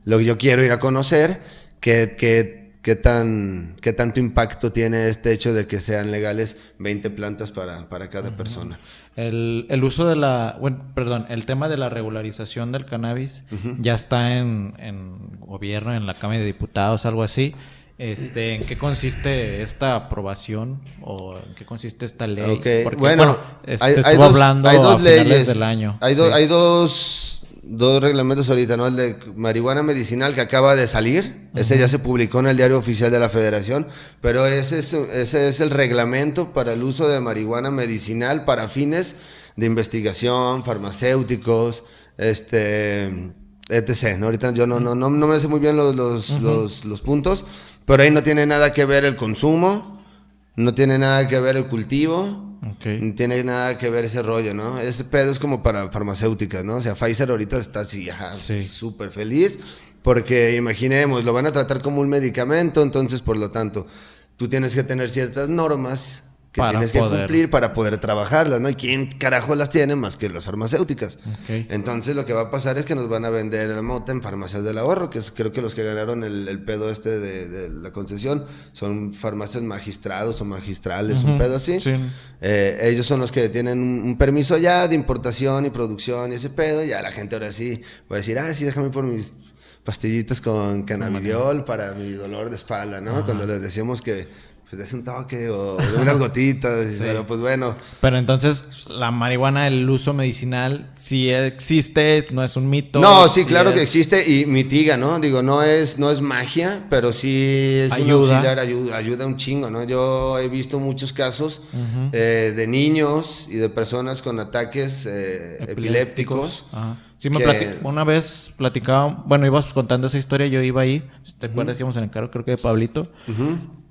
lo que yo quiero ir a conocer, que... que qué, tan, qué tanto impacto tiene este hecho de que sean legales 20 plantas para, cada persona. El, uso de la, perdón, el tema de la regularización del cannabis ya está en, gobierno, en la Cámara de Diputados, algo así. Este, ¿En qué consiste esta aprobación o en qué consiste esta ley? Porque, bueno, se estuvo dos, hablando hay dos leyes del año. Hay, hay dos dos reglamentos ahorita, ¿no? El de marihuana medicinal que acaba de salir, ese ya se publicó en el diario oficial de la federación, pero ese es, ese es el reglamento para el uso de marihuana medicinal para fines de investigación, farmacéuticos, este, etc. Ahorita yo no, no, no, no me sé muy bien los, los, los puntos, pero ahí no tiene nada que ver el consumo, no tiene nada que ver el cultivo. No tiene nada que ver ese rollo, ¿no? Este pedo es como para farmacéuticas, ¿no? O sea, Pfizer ahorita está así, súper feliz. Porque imaginemos, lo van a tratar como un medicamento, entonces por lo tanto, tú tienes que tener ciertas normas que tienes que cumplir para poder trabajarlas, ¿no? ¿Y quién carajo las tiene más que las farmacéuticas? Entonces lo que va a pasar es que nos van a vender el mote en farmacias del ahorro, que es, creo que los que ganaron el, pedo este de, la concesión son farmacias magistrados o magistrales, un pedo así. Eh, ellos son los que tienen un, permiso ya de importación y producción y ese pedo, ya la gente ahora sí va a decir, ah, sí, déjame por mis pastillitas con cannabidiol para mi dolor de espalda, ¿no? Cuando les decimos que pues des un toque o unas gotitas, pero pues bueno. Pero entonces la marihuana, el uso medicinal, sí existe, no es un mito. No, sí, claro que existe y mitiga, ¿no? Digo, no es, no es magia, pero sí es ayuda. un auxiliar, ayuda, ayuda un chingo, ¿no? Yo he visto muchos casos eh, de niños y de personas con ataques eh, epilépticos. epilépticos. Ajá Sí, me una vez platicaba, bueno, ibas contando esa historia, yo iba ahí, te acuerdas, íbamos en el carro, creo que de Pablito,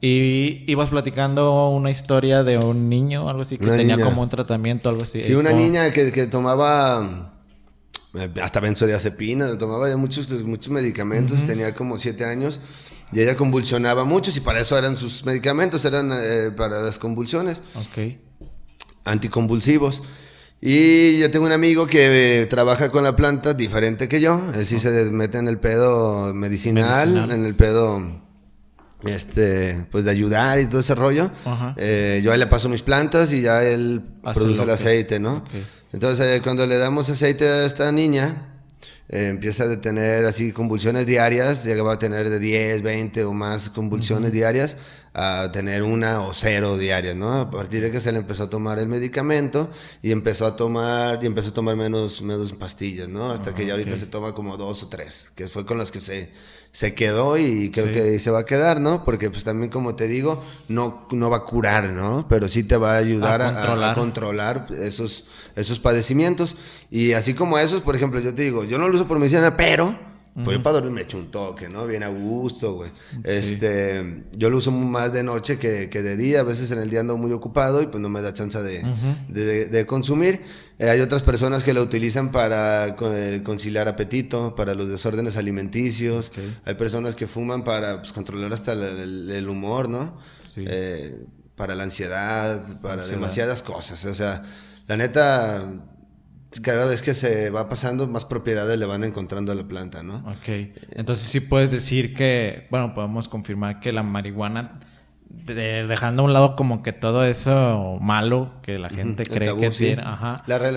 y ibas platicando una historia de un niño, algo así, que tenía como un tratamiento, algo así. Sí, y una niña que, tomaba mm, hasta benzodiazepina, tomaba muchos, muchos medicamentos, tenía como siete años, y ella convulsionaba mucho. y para eso eran sus medicamentos, eran eh, para las convulsiones. Anticonvulsivos. Y yo tengo un amigo que eh, trabaja con la planta diferente que yo. Él sí se mete en el pedo medicinal, en el pedo este, pues de ayudar y todo ese rollo. Eh, yo ahí le paso mis plantas y ya él produce el, aceite, ¿no? Entonces, eh, cuando le damos aceite a esta niña, empieza a tener así convulsiones diarias, va a tener de 10, 20 o más convulsiones diarias a tener una o cero diarias, ¿no? A partir de que se le empezó a tomar el medicamento y empezó a tomar y empezó a tomar menos, menos pastillas, ¿no? Hasta que ah, ya ahorita se toma como dos o tres, que fue con las que se, se quedó y creo que se va a quedar, ¿no? Porque pues también como te digo, no, no va a curar, ¿no? Pero sí te va a ayudar a controlar, esos, esos padecimientos. Y así como esos, por ejemplo, yo te digo, yo no lo uso por medicina, pero pues yo para dormir me echo un toque, ¿no? Bien a gusto, güey. Este, yo lo uso más de noche que, de día. A veces en el día ando muy ocupado y pues no me da chance de, consumir. Eh, hay otras personas que lo utilizan para eh, conciliar apetito, para los desórdenes alimenticios. Hay personas que fuman para pues, controlar hasta el, humor, ¿no? Eh, para la ansiedad, para demasiadas cosas. O sea, la neta cada vez que se va pasando, más propiedades le van encontrando a la planta, ¿no? Ok. Entonces sí puedes decir que, bueno, podemos confirmar que la marihuana, dejando a un lado como que todo eso malo que la gente cree que tiene,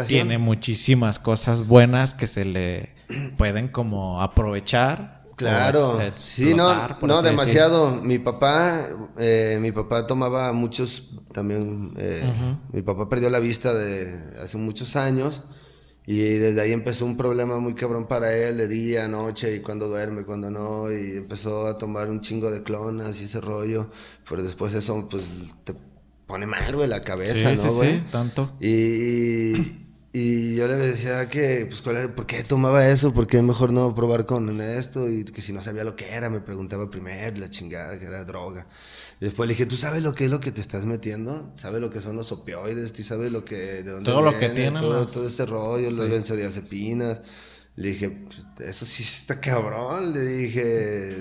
tiene muchísimas cosas buenas que se le pueden como aprovechar. Claro, sí, no, no demasiado. Mi papá, eh, mi papá tomaba muchos, también, eh, mi papá perdió la vista de hace muchos años y desde ahí empezó un problema muy cabrón para él de día, noche y cuando duerme, cuando no. Y empezó a tomar un chingo de clonas y ese rollo. Pero después eso, pues, te pone mal, güey, la cabeza, sí, ¿no, güey? tanto. y y yo le decía que, pues, ¿cuál ¿por qué tomaba eso? ¿Por qué mejor no probar con esto? Y que si no sabía lo que era, me preguntaba primero, la chingada, que era droga. Y después le dije, ¿tú sabes lo que es lo que te estás metiendo? ¿Sabes lo que son los opioides? ¿Tú sabes lo que, de dónde Todo lo que tienen. Todo, todo este rollo, sí. las benzodiazepinas. Le dije, pues, eso sí está cabrón. Le dije,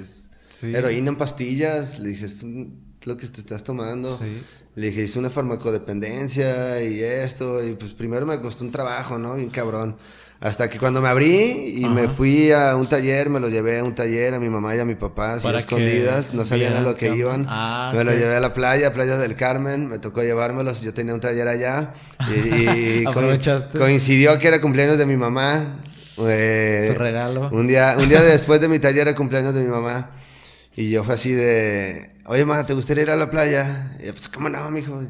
pero Heroína en pastillas. Le dije, es lo que te estás tomando. Le dije, hice una farmacodependencia y esto. Y pues primero me costó un trabajo, ¿no? Bien cabrón. Hasta que cuando me abrí y me fui a un taller, me lo llevé a un taller a mi mamá y a mi papá, así escondidas, no sabían a lo que iban. Ah, me lo llevé a la playa, Playa del Carmen, me tocó llevármelos, yo tenía un taller allá y, coincidió que era cumpleaños de mi mamá. Eh, regalo. Un día, un día después de mi taller era cumpleaños de mi mamá. Y yo fue así de, oye, mamá, ¿te gustaría ir a la playa? Y yo, pues, ¿cómo no, mijo?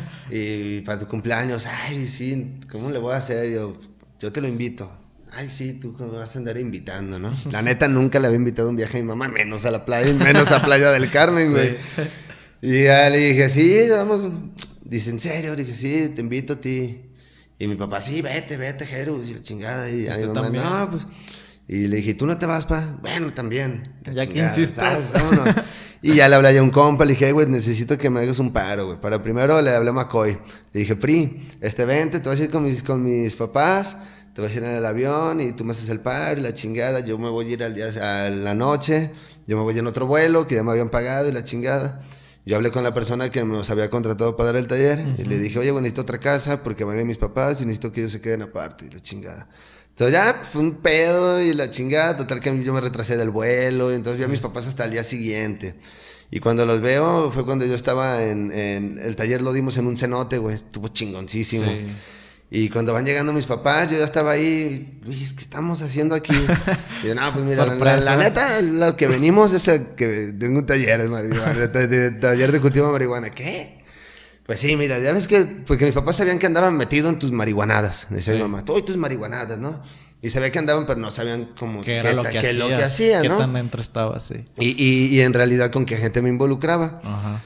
y para tu cumpleaños, ay, sí, ¿cómo le voy a hacer? yo, pues, yo te lo invito. Ay, sí, tú me vas a andar invitando, ¿no? La neta, nunca le había invitado a un viaje a mi mamá, menos a la playa, menos a Playa del Carmen, güey. Y ya le dije, sí, vamos. Dice, ¿en serio? Le dije, sí, te invito a ti. Y mi papá, sí, vete, vete, Jerus, y la chingada. Y, y a no, pues... Y le dije, ¿tú no te vas, pa? Bueno, también. Ya que insistas. y ya le hablé a un compa, le dije, güey, necesito que me hagas un paro, güey. Para primero le hablé a macoy Le dije, Pri, este vente, te vas a ir con mis, papás, te vas a ir en el avión y tú me haces el paro y la chingada. Yo me voy a ir al día, a la noche, yo me voy en otro vuelo que ya me habían pagado y la chingada. Yo hablé con la persona que nos había contratado para dar el taller y le dije, oye, güey, necesito otra casa porque van a ir mis papás y necesito que ellos se queden aparte y la chingada. Entonces ya pues, fue un pedo y la chingada, total que yo me retrasé del vuelo, y entonces ya mis papás hasta el día siguiente. Y cuando los veo fue cuando yo estaba en, el taller, lo dimos en un cenote, güey, estuvo chingoncísimo. Y cuando van llegando mis papás, yo ya estaba ahí, ¿qué estamos haciendo aquí? Y yo, no, pues mira, la, neta, lo que venimos es que tengo un taller, de, taller de cultivo de marihuana. ¿Qué? Pues sí, mira, ya ves que, porque mis papás sabían que andaban metido en tus marihuanadas. Decía mi mamá, y tus marihuanadas, ¿no? Y sabía que andaban, pero no sabían cómo qué, era lo, que qué hacía, ¿no? Qué tan dentro estaba, sí. Y, y, y, en realidad con qué gente me involucraba. Ajá.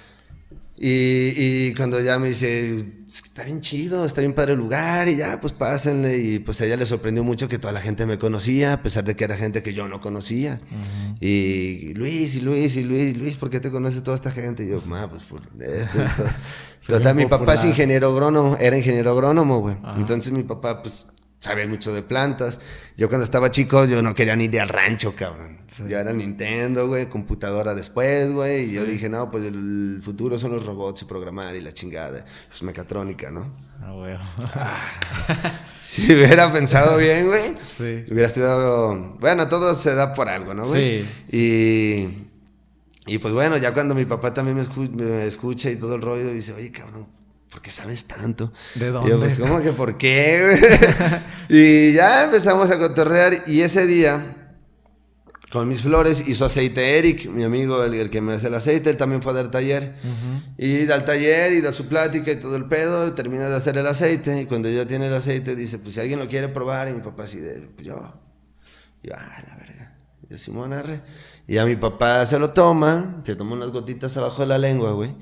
Y, y, cuando ya me dice, está bien chido, está bien padre el lugar, y ya, pues pásenle. Y pues a ella le sorprendió mucho que toda la gente me conocía, a pesar de que era gente que yo no conocía. Y Luis, y Luis, y Luis, y Luis, ¿por qué te conoce toda esta gente? Y yo, ma, pues por esto. mi papá es ingeniero agrónomo, era ingeniero agrónomo, güey. Entonces mi papá, pues Sabía mucho de plantas. Yo cuando estaba chico, yo no quería ni ir al rancho, cabrón. Yo era Nintendo, güey, computadora después, güey. Y yo dije, no, pues el futuro son los robots y programar y la chingada. Pues mecatrónica, ¿no? Ah, güey. si hubiera pensado bien, güey. Sí. Hubiera estudiado... Bueno, todo se da por algo, ¿no, güey? Sí. Y... Y pues bueno, ya cuando mi papá también me, me escucha y todo el rollo, dice, oye, cabrón, ¿por sabes tanto? ¿De dónde? Y yo, pues, ¿cómo que por qué? y ya empezamos a cotorrear y ese día con mis flores hizo aceite Eric, mi amigo, el, que me hace el aceite, él también fue a dar taller. Y da el taller y da su plática y todo el pedo, termina de hacer el aceite y cuando ya tiene el aceite dice, pues si alguien lo quiere probar y mi papá así de, pues, yo, y yo, ah, la verga, y Simón arre. Y a mi papá se lo toma, se toma unas gotitas abajo de la lengua, güey.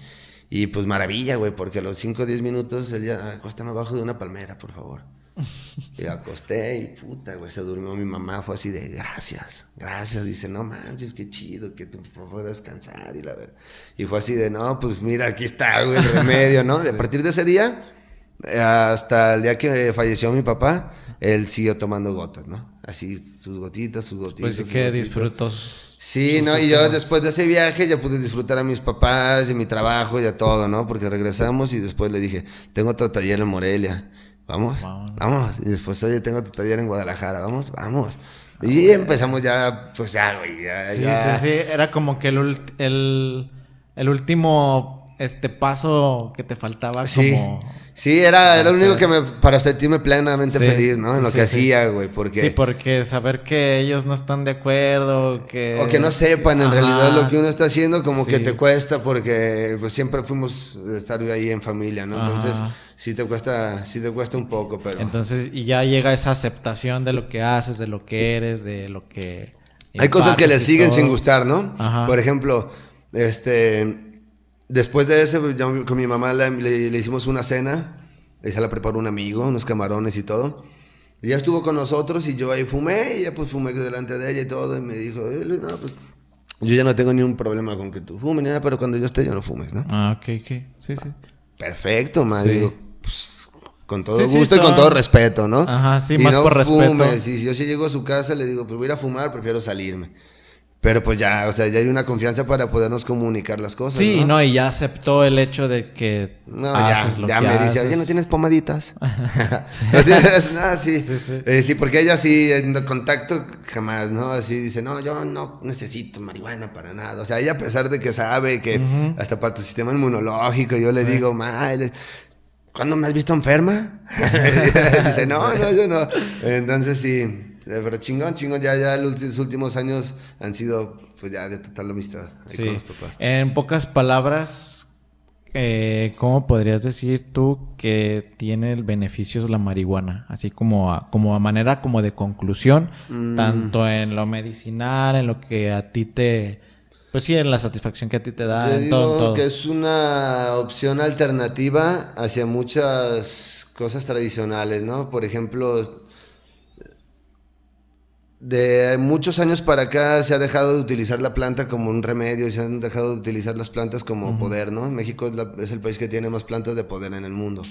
Y pues maravilla, güey, porque a los 5 o 10 minutos él ya, ah, acóstame abajo de una palmera, por favor. Y acosté y puta, güey, se durmió mi mamá, fue así de gracias, gracias. Dice, no manches, qué chido que tú puedas descansar y la verdad. Y fue así de, no, pues mira, aquí está, güey, el remedio, ¿no? Y a partir de ese día, hasta el día que falleció mi papá, él siguió tomando gotas, ¿no? Así, sus gotitas, sus pues, gotitas. Pues sí, que Sí, no, y yo después de ese viaje ya pude disfrutar a mis papás y mi trabajo y a todo, ¿no? Porque regresamos y después le dije, tengo otro taller en Morelia, vamos, vamos. Y después, oye, tengo otro taller en Guadalajara, vamos, vamos. Y ah, empezamos ya, pues ya, güey, ya, Sí, sí, sí, era como que el, el, el último este paso que te faltaba sí. como Sí, era, era ah, lo único que me. para sentirme plenamente feliz, ¿no? en lo que hacía, güey. Porque... Sí, porque saber que ellos no están de acuerdo, que. O que no sepan en realidad lo que uno está haciendo, como que te cuesta, porque pues, siempre fuimos de estar ahí en familia, ¿no? Entonces, sí te cuesta, sí te cuesta un poco, pero. Entonces, y ya llega esa aceptación de lo que haces, de lo que eres, de lo que. Hay cosas que les siguen sin gustar, ¿no? Por ejemplo, este después de ese, pues, con mi mamá le, hicimos una cena. Ella la preparó un amigo, unos camarones y todo. Ella estuvo con nosotros y yo ahí fumé. Y ella pues fumé delante de ella y todo. Y me dijo, no, pues yo ya no tengo ningún problema con que tú fumes nada, pero cuando yo esté ya no fumes, ¿no? Ah, ok, ok. Sí, sí. Perfecto, madre. Pues, con todo gusto y con todo respeto, ¿no? Ajá, sí, más no por respeto. Y si yo si llego a su casa le digo, pues voy a a fumar, prefiero salirme. Pero pues ya, o sea, ya hay una confianza para podernos comunicar las cosas. Sí, no, y ya aceptó el hecho de que. No, ya, ya me dice, oye, ¿no tienes pomaditas? no tienes nada, sí. Eh, sí, porque ella sí, en contacto jamás, ¿no? Así dice, no, yo no necesito marihuana para nada. O sea, ella a pesar de que sabe que hasta para tu sistema inmunológico, yo le digo, mal, ¿cuándo me has visto enferma? dice, no, no, yo no. Entonces sí. Eh, pero chingón, chingón, ya, ya los últimos años han sido pues ya de total amistad con los papás. En pocas palabras, eh, ¿cómo podrías decir tú que tiene el beneficios la marihuana? Así como a, como a manera como de conclusión, mm. tanto en lo medicinal, en lo que a ti te... Pues sí, en la satisfacción que a ti te da. Yo digo que es una opción alternativa hacia muchas cosas tradicionales, ¿no? Por ejemplo, de muchos años para acá se ha dejado de utilizar la planta como un remedio y se han dejado de utilizar las plantas como poder, ¿no? México es, el país que tiene más plantas de poder en el mundo.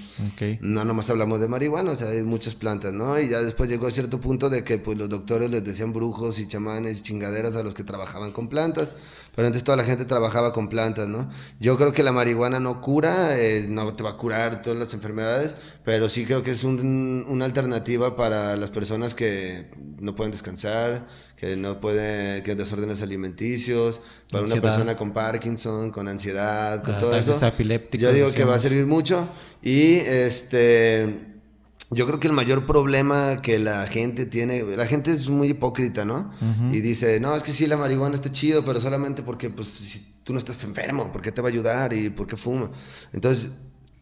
No nomás hablamos de marihuana, o sea, hay muchas plantas, ¿no? Y ya después llegó a cierto punto de que pues, los doctores les decían brujos y chamanes y chingaderas a los que trabajaban con plantas. Pero antes toda la gente trabajaba con plantas, ¿no? Yo creo que la marihuana no cura, eh, no te va a curar todas las enfermedades, pero sí creo que es una alternativa para las personas que no pueden descansar, que no pueden, que desórdenes alimenticios, para una persona con Parkinson, con ansiedad, con ah, todo eso. Yo digo que va a servir mucho y este yo creo que el mayor problema que la gente tiene, la gente es muy hipócrita, ¿no? Y dice, no, es que sí, la marihuana está chido, pero solamente porque, pues, si tú no estás enfermo, ¿por qué te va a ayudar? ¿Y por qué fuma? Entonces,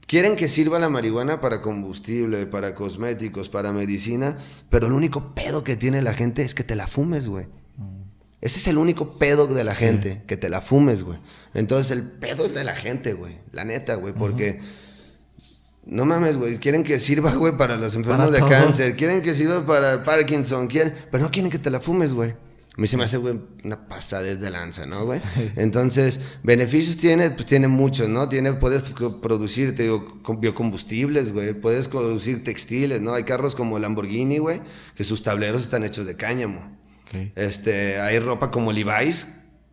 quieren que sirva la marihuana para combustible, para cosméticos, para medicina, pero el único pedo que tiene la gente es que te la fumes, güey. Mm. Ese es el único pedo de la gente, que te la fumes, güey. Entonces, el pedo es de la gente, güey. La neta, güey, porque... No mames, güey. Quieren que sirva, güey, para los enfermos de cáncer. Quieren que sirva para Parkinson. Quieren... Pero no quieren que te la fumes, güey. A mí se me hace, güey, una pasadez de lanza, ¿no, güey? Entonces, beneficios tiene, pues tiene muchos, ¿no? Tiene, puedes producir, te digo, biocombustibles, güey. Puedes producir textiles, ¿no? Hay carros como Lamborghini, güey, que sus tableros están hechos de cáñamo. Este, hay ropa como Levi's,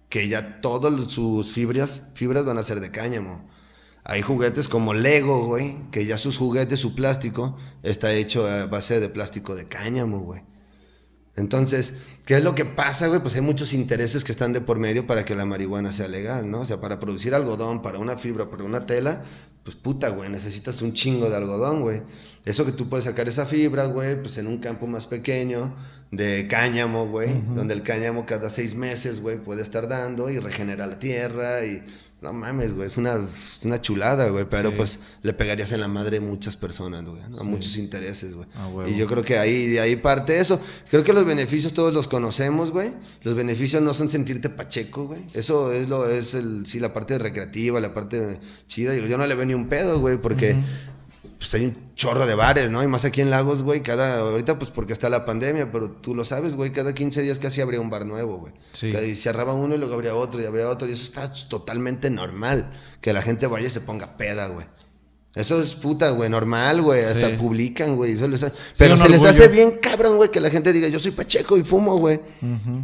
que ya todas sus fibras, fibras van a ser de cáñamo. Hay juguetes como Lego, güey, que ya sus juguetes, su plástico, está hecho a base de plástico de cáñamo, güey. Entonces, ¿qué es lo que pasa, güey? Pues hay muchos intereses que están de por medio para que la marihuana sea legal, ¿no? O sea, para producir algodón, para una fibra, para una tela, pues puta, güey, necesitas un chingo de algodón, güey. Eso que tú puedes sacar esa fibra, güey, pues en un campo más pequeño de cáñamo, güey, donde el cáñamo cada seis meses, güey, puede estar dando y regenera la tierra y no mames, güey, es una, chulada, güey, pero pues le pegarías en la madre a muchas personas, güey, a muchos intereses, güey. Ah, y yo creo que ahí, de ahí parte eso. Creo que los beneficios todos los conocemos, güey. Los beneficios no son sentirte pacheco, güey. Eso es lo, es el, sí, la parte recreativa, la parte chida. Yo, no le veo ni un pedo, güey, porque pues, hay un chorro de bares, ¿no? Y más aquí en Lagos, güey, cada, ahorita pues porque está la pandemia, pero tú lo sabes, güey, cada 15 días casi habría un bar nuevo, güey. Sí. Y cerraba uno y luego habría otro y habría otro, y eso está totalmente normal, que la gente vaya y se ponga peda, güey. Eso es puta, güey, normal, güey. Hasta publican, güey. Pero se les hace bien cabrón, güey, que la gente diga, yo soy Pacheco y fumo, güey.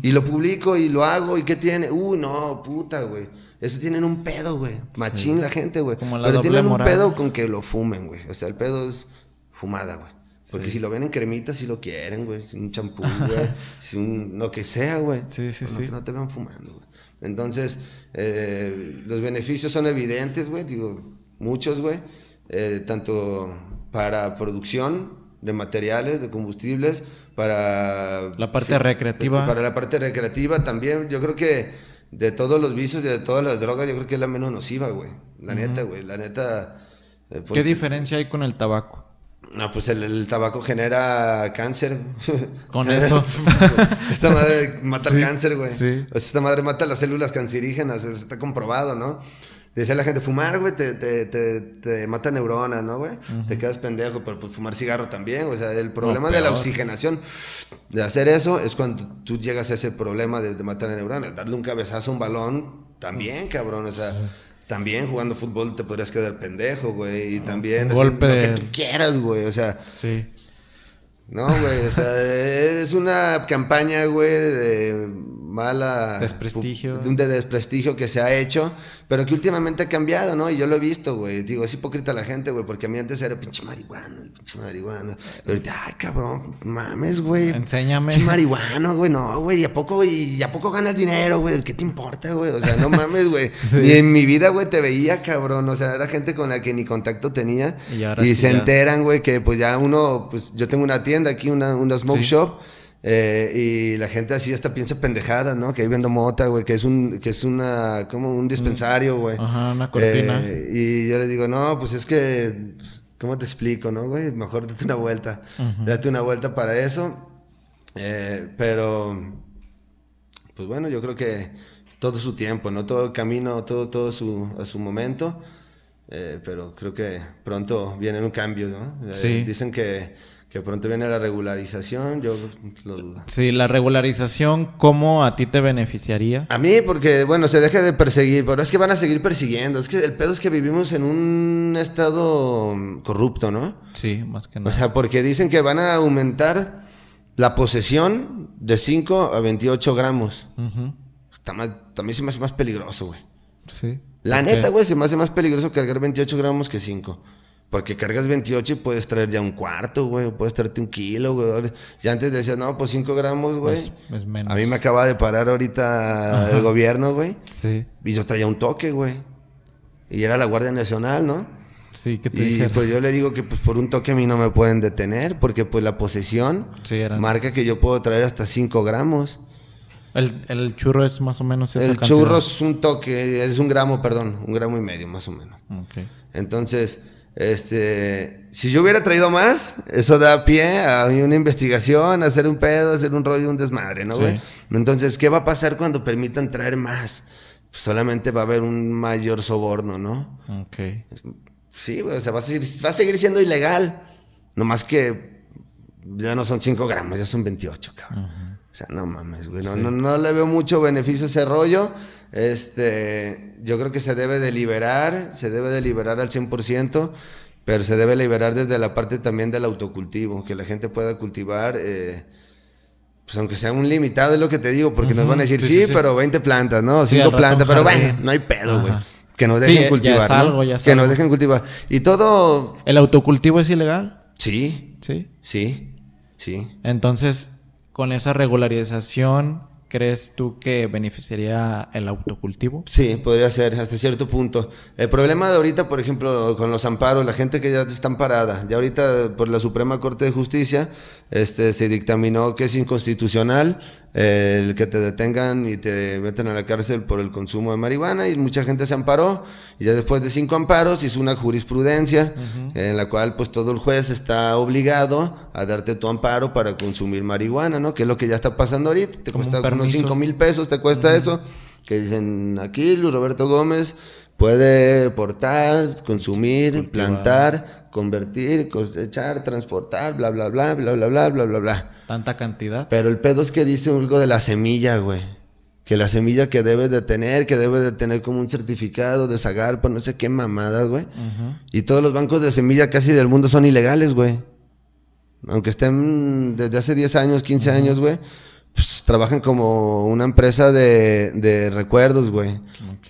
Y lo publico y lo hago y qué tiene. Uy, uh, no, puta, güey. Eso tienen un pedo, güey. Machín la gente, güey. Pero tienen un pedo con que lo fumen, güey. O sea, el pedo es fumada, güey. Porque si lo ven en cremita, si lo quieren, güey. Si un champú, güey. si un... lo que sea, güey. Sí, sí, no te vean fumando, güey. Entonces, eh, los beneficios son evidentes, güey. Digo, muchos, güey. Eh, tanto para producción de materiales, de combustibles, para... La parte recreativa. Para la parte recreativa también. Yo creo que de todos los vicios, y de todas las drogas, yo creo que es la menos nociva, güey. La neta, güey. La neta. Eh, pues, ¿Qué diferencia hay con el tabaco? No, pues el, tabaco genera cáncer. Con eso. esta madre mata el cáncer, güey. Esta madre mata las células cancerígenas, está comprobado, ¿no? Decía la gente, fumar, güey, te, mata neuronas, ¿no, güey? Te quedas pendejo, pero pues, fumar cigarro también. O sea, el problema de la oxigenación, de hacer eso, es cuando tú llegas a ese problema de, matar a neuronas. Darle un cabezazo a un balón, también, cabrón. O sea, también jugando fútbol te podrías quedar pendejo, güey. Y también... Un golpe. lo que tú quieras, güey. O sea... Sí. No, güey. O sea, es una campaña, güey, de mala... Desprestigio. De desprestigio que se ha hecho, pero que últimamente ha cambiado, ¿no? Y yo lo he visto, güey. Digo, es hipócrita la gente, güey, porque a mí antes era pinche marihuana, pinche marihuana. pero ahorita, ay, cabrón, mames, güey. Enséñame. Pinche güey, no, güey. ¿Y a poco, ¿Y a poco ganas dinero, güey? ¿Qué te importa, güey? O sea, no mames, güey. Y en mi vida, güey, te veía, cabrón. O sea, era gente con la que ni contacto tenía. Y, se enteran, güey, que pues ya uno, pues yo tengo una tienda aquí, una, smoke shop. Eh, y la gente así hasta piensa pendejada, ¿no? Que ahí vendo mota, güey, que es un, que es una, como un dispensario, güey. Ajá, una cortina. Eh, y yo le digo, no, pues es que, pues, ¿cómo te explico, no, güey? Mejor date una vuelta. Date una vuelta para eso. Eh, pero, pues bueno, yo creo que todo su tiempo, ¿no? Todo el camino, todo, todo su, a su momento. pero creo que pronto viene un cambio, ¿no? sí. Dicen que que pronto viene la regularización, yo lo dudo. Sí, la regularización, ¿cómo a ti te beneficiaría? A mí, porque, bueno, se deja de perseguir, pero es que van a seguir persiguiendo. Es que el pedo es que vivimos en un estado mm, corrupto, ¿no? Sí, más que nada. O sea, porque dicen que van a aumentar la posesión de 5 a 28 gramos. también se me hace más peligroso, güey. Sí. La neta, güey, se me hace más peligroso cargar 28 gramos que 5. Porque cargas 28 y puedes traer ya un cuarto, güey. Puedes traerte un kilo, güey. Ya antes decías, no, pues 5 gramos, güey. Pues, menos. A mí me acaba de parar ahorita el gobierno, güey. Sí. Y yo traía un toque, güey. Y era la Guardia Nacional, ¿no? Sí, que te Y pues yo le digo que pues por un toque a mí no me pueden detener. Porque pues la posesión marca que yo puedo traer hasta 5 gramos. El, churro es más o menos esa El churro es un toque, es un gramo, perdón. Un gramo y medio, más o menos. Ok. Entonces... Este, si yo hubiera traído más, eso da pie a una investigación, a hacer un pedo, a hacer un rollo, un desmadre, ¿no, güey? Entonces, ¿qué va a pasar cuando permitan traer más? Pues, solamente va a haber un mayor soborno, ¿no? Ok. Sí, güey, o sea, va a, seguir, siendo ilegal. Nomás que ya no son 5 gramos, ya son 28, cabrón. O sea, no mames, güey. No, no, no le veo mucho beneficio a ese rollo. Este, yo creo que se debe de liberar, se debe de liberar al 100%, pero se debe liberar desde la parte también del autocultivo, que la gente pueda cultivar. Eh, pues aunque sea un limitado, es lo que te digo, porque nos van a decir, sí, pero 20 plantas, ¿no? 5 plantas, pero bueno, no hay pedo, güey. Que nos dejen cultivar. ¿no? que nos dejen cultivar. Y todo. ¿El autocultivo es ilegal? Sí. Sí. Sí. Sí. Entonces, con esa regularización crees tú que beneficiaría el autocultivo? Sí, podría ser hasta cierto punto. El problema de ahorita, por ejemplo, con los amparos, la gente que ya está amparada, ya ahorita por la Suprema Corte de Justicia este, se dictaminó que es inconstitucional el que te detengan y te meten a la cárcel por el consumo de marihuana y mucha gente se amparó y ya después de cinco amparos hizo una jurisprudencia en la cual pues todo el juez está obligado a darte tu amparo para consumir marihuana, ¿no? Que es lo que ya está pasando ahorita, te cuesta unos cinco mil pesos, te cuesta eso, que dicen aquí Luis Roberto Gómez puede portar, consumir, plantar, convertir, cosechar, transportar, bla, bla, bla, bla, bla, bla, bla, bla, bla. Tanta cantidad. Pero el pedo es que dice algo de la semilla, güey. Que la semilla que debes de tener, que debes de tener como un certificado de sagar, pues no sé qué mamadas, güey. Y todos los bancos de semilla casi del mundo son ilegales, güey. Aunque estén desde hace 10 años, 15 años, güey pues, trabajan como una empresa de, de recuerdos, güey.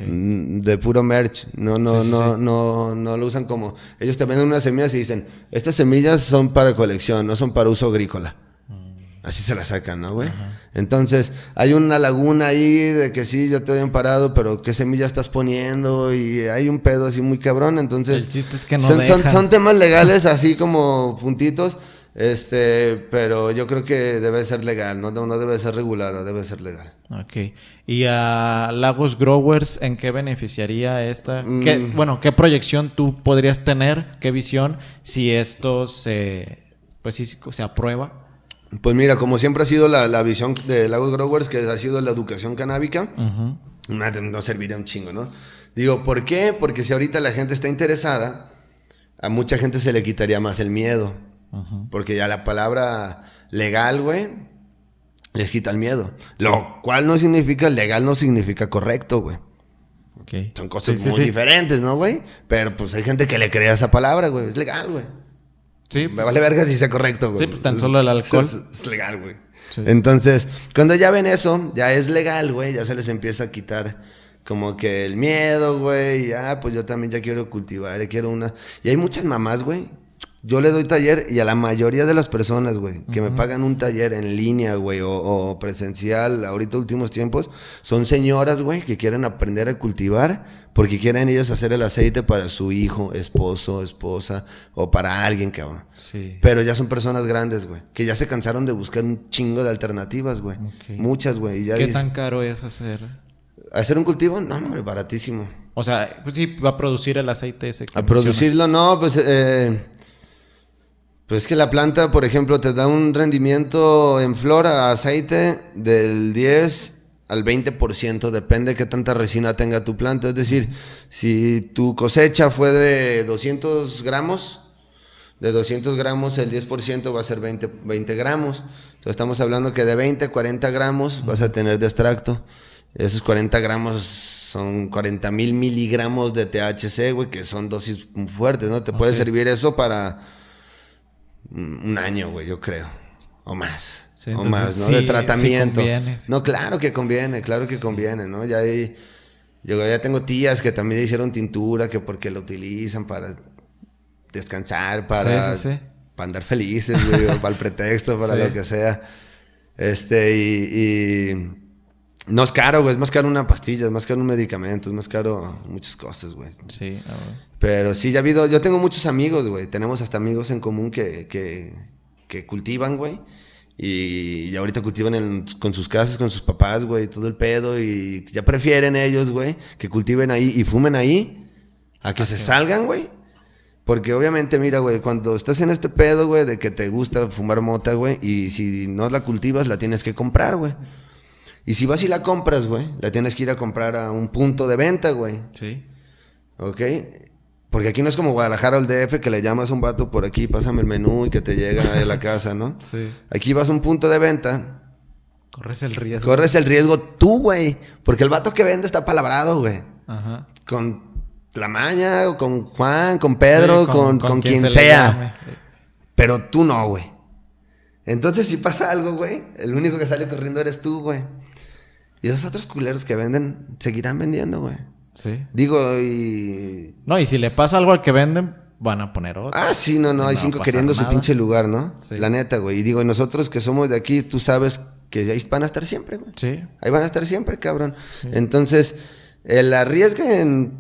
Mm, de puro merch. No, no, no, no, no lo usan como. Ellos te venden unas semillas y dicen, estas semillas son para colección, no son para uso agrícola. Mm. Así se las sacan, ¿no, güey? Entonces, hay una laguna ahí de que sí, ya te habían parado, pero qué semilla estás poniendo y hay un pedo así muy cabrón. Entonces, El que son temas legales así como puntitos este, pero yo creo que debe ser legal, no, debe ser regulada, debe ser legal. Ok. ¿Y a Lagos Growers en qué beneficiaría esta? Mm. Bueno, ¿qué proyección tú podrías tener? ¿Qué visión si esto se, pues, si se aprueba? Pues mira, como siempre ha sido la, visión de Lagos Growers, que ha sido la educación canábica, no serviría un chingo, ¿no? Digo, ¿por qué? Porque si ahorita la gente está interesada, a mucha gente se le quitaría más el miedo porque ya la palabra legal, güey, les quita el miedo. Lo cual no significa legal, no significa correcto, güey. Son cosas muy diferentes, ¿no, güey? Pero pues hay gente que le crea esa palabra, güey. Es legal, güey. Sí. Me pues vale verga si sea correcto, güey. Sí, pues tan solo el alcohol. Es, legal, güey. Entonces, cuando ya ven eso, ya es legal, güey. Ya se les empieza a quitar como que el miedo, güey. Ah, pues yo también ya quiero cultivar, ya quiero una. Y hay muchas mamás, güey, yo le doy taller y a la mayoría de las personas, güey, que me pagan un taller en línea, güey, o, presencial, ahorita últimos tiempos, son señoras, güey, que quieren aprender a cultivar porque quieren ellos hacer el aceite para su hijo, esposo, esposa o para alguien, cabrón. Sí. Pero ya son personas grandes, güey, que ya se cansaron de buscar un chingo de alternativas, güey. Muchas, güey. ¿Qué tan caro es hacer? ¿Hacer un cultivo? No, hombre, baratísimo. O sea, pues sí, va a producir el aceite ese. Que a producirlo, no, pues... Eh, pues es que la planta, por ejemplo, te da un rendimiento en flor a aceite del 10 al 20%, depende de qué tanta resina tenga tu planta. Es decir, si tu cosecha fue de 200 gramos, de 200 gramos el 10% va a ser 20, 20 gramos. Entonces estamos hablando que de 20 a 40 gramos vas a tener de extracto. Esos 40 gramos son 40 mil miligramos de THC, güey, que son dosis fuertes, ¿no? Te puede servir eso para un año, güey, yo creo. O más. Sí, o más, ¿no? de tratamiento. no, claro que conviene, claro que conviene, ¿no? Ya hay. Yo ya tengo tías que también hicieron tintura, que porque lo utilizan para descansar, para, para andar felices, güey, para el pretexto, para lo que sea. Este, y no es caro, güey. Es más caro una pastilla, es más caro un medicamento, es más caro muchas cosas, güey. Sí, a ah, ver. Pero sí, ya ha habido. Yo tengo muchos amigos, güey. Tenemos hasta amigos en común que, que, cultivan, güey. Y, ahorita cultivan con sus casas, con sus papás, güey, todo el pedo. Y ya prefieren ellos, güey, que cultiven ahí y fumen ahí a que se salgan, güey. Porque obviamente, mira, güey, cuando estás en este pedo, güey, de que te gusta fumar mota, güey, y si no la cultivas, la tienes que comprar, güey. Y si vas y la compras, güey, la tienes que ir a comprar a un punto de venta, güey. Sí. ¿Ok? Porque aquí no es como Guadalajara el DF que le llamas a un vato por aquí, pásame el menú y que te llega a la casa, ¿no? Sí. Aquí vas a un punto de venta. Corres el riesgo. Corres el riesgo tú, güey. Porque el vato que vende está palabrado, güey. Ajá. Con la maña, o con Juan, con Pedro, con, quien, sea. Pero tú no, güey. Entonces, si pasa algo, güey, el único que sale corriendo eres tú, güey. Y esos otros culeros que venden, seguirán vendiendo, güey. Sí. Digo, y. No, y si le pasa algo al que venden, van a poner otro. Ah, sí, no, no, hay cinco queriendo su pinche lugar, ¿no? Sí. La neta, güey. Y digo, nosotros que somos de aquí, tú sabes que ahí van a estar siempre, güey. Sí. Ahí van a estar siempre, cabrón. Entonces, el arriesgue en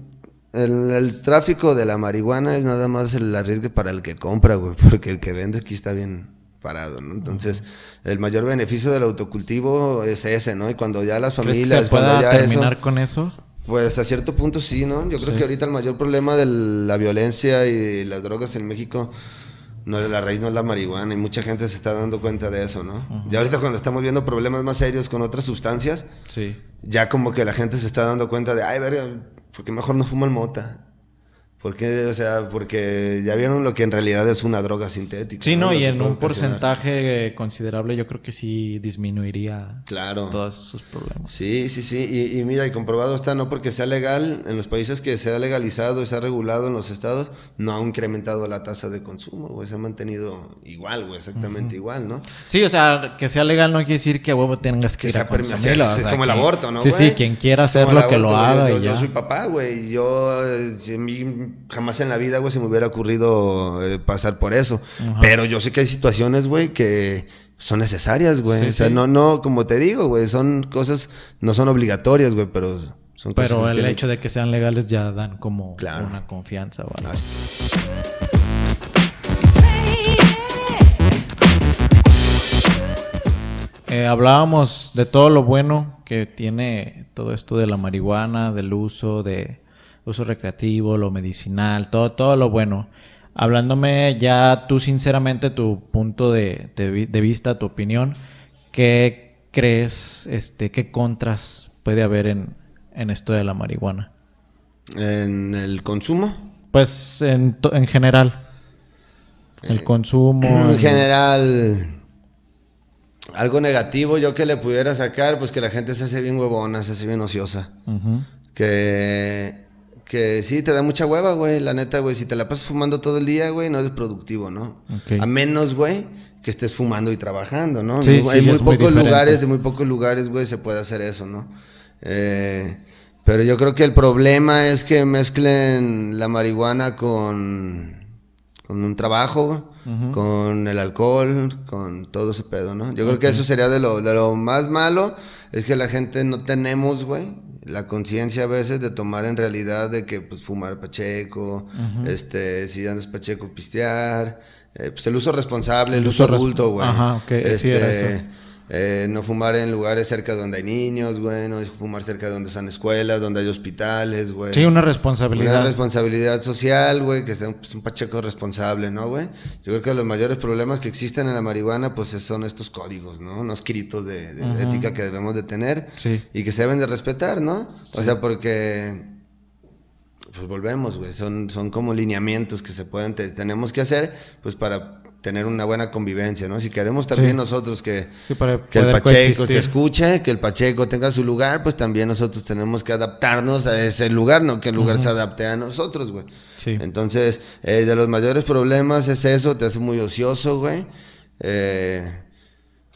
el, el, tráfico de la marihuana es nada más el arriesgue para el que compra, güey. Porque el que vende aquí está bien parado, ¿no? Entonces, el mayor beneficio del autocultivo es ese, ¿no? Y cuando ya las familias... cuando ya terminar con eso? Pues a cierto punto sí, ¿no? Yo creo que ahorita el mayor problema de la violencia y las drogas en México no la raíz no es la marihuana y mucha gente se está dando cuenta de eso, ¿no? Y ahorita cuando estamos viendo problemas más serios con otras sustancias, sí. ya como que la gente se está dando cuenta de, ay, verga, porque mejor no fuman mota. Porque, o sea, porque ya vieron lo que en realidad es una droga sintética. Sí, no, y en un porcentaje considerable yo creo que sí disminuiría claro. todos sus problemas. Sí, sí, sí. Y, mira, y comprobado está, no porque sea legal, en los países que se ha legalizado se ha regulado en los estados, no ha incrementado la tasa de consumo, güey. Se ha mantenido igual, güey, exactamente igual, ¿no? Sí, o sea, que sea legal no quiere decir que a huevo tengas que, ir a consumirlo. Es, como el aborto, ¿no, Sí, sí, quien quiera hacerlo, que lo haga yo, y Yo soy papá, güey. Yo, mi eh, jamás en la vida, güey, se me hubiera ocurrido eh, pasar por eso. Pero yo sé que hay situaciones, güey, que son necesarias, güey. o sea, no, no, como te digo, güey, son cosas, no son obligatorias, güey, pero son pero Pero el hecho de que sean legales ya dan como una confianza, güey. Eh, hablábamos de todo lo bueno que tiene todo esto de la marihuana, del uso, de uso recreativo, lo medicinal, todo, todo lo bueno. Hablándome ya tú sinceramente, tu punto de, vista, tu opinión, ¿qué crees, este, qué contras puede haber en, esto de la marihuana? ¿En el consumo? Pues en, general. El eh, consumo. En general algo negativo yo que le pudiera sacar, pues que la gente se hace bien huevona, se hace bien ociosa. Que que sí, te da mucha hueva, güey. La neta, güey, si te la pasas fumando todo el día, güey, no eres productivo, ¿no? A menos, güey, que estés fumando y trabajando, ¿no? Sí, Hay muy pocos lugares, de muy pocos lugares, güey, se puede hacer eso, ¿no? Eh, pero yo creo que el problema es que mezclen la marihuana con, con un trabajo, con el alcohol, con todo ese pedo, ¿no? Yo creo que eso sería de lo, de lo más malo, es que la gente no tenemos, güey, la conciencia a veces de tomar en realidad de que pues fumar pacheco, este, si andas pacheco pistear, eh, pues el uso responsable, el, uso adulto, güey. Ajá, ok, este, eso. Eh, no fumar en lugares cerca donde hay niños, güey, no fumar cerca de donde están escuelas, donde hay hospitales, güey. Sí, una responsabilidad. Una responsabilidad social, güey, que sea un, pues, pacheco responsable, ¿no, güey? Yo creo que los mayores problemas que existen en la marihuana, pues son estos códigos, ¿no? Unos escritos de, ética que debemos de tener y que se deben de respetar, ¿no? O sea, porque pues volvemos, güey. Son, son como lineamientos que se pueden, tenemos que hacer, pues para tener una buena convivencia, ¿no? Si queremos también nosotros que, el Pacheco se escuche, que el Pacheco tenga su lugar, pues también nosotros tenemos que adaptarnos a ese lugar, no que el lugar se adapte a nosotros, güey. Sí. Entonces, eh, de los mayores problemas es eso, te hace muy ocioso, güey. Eh,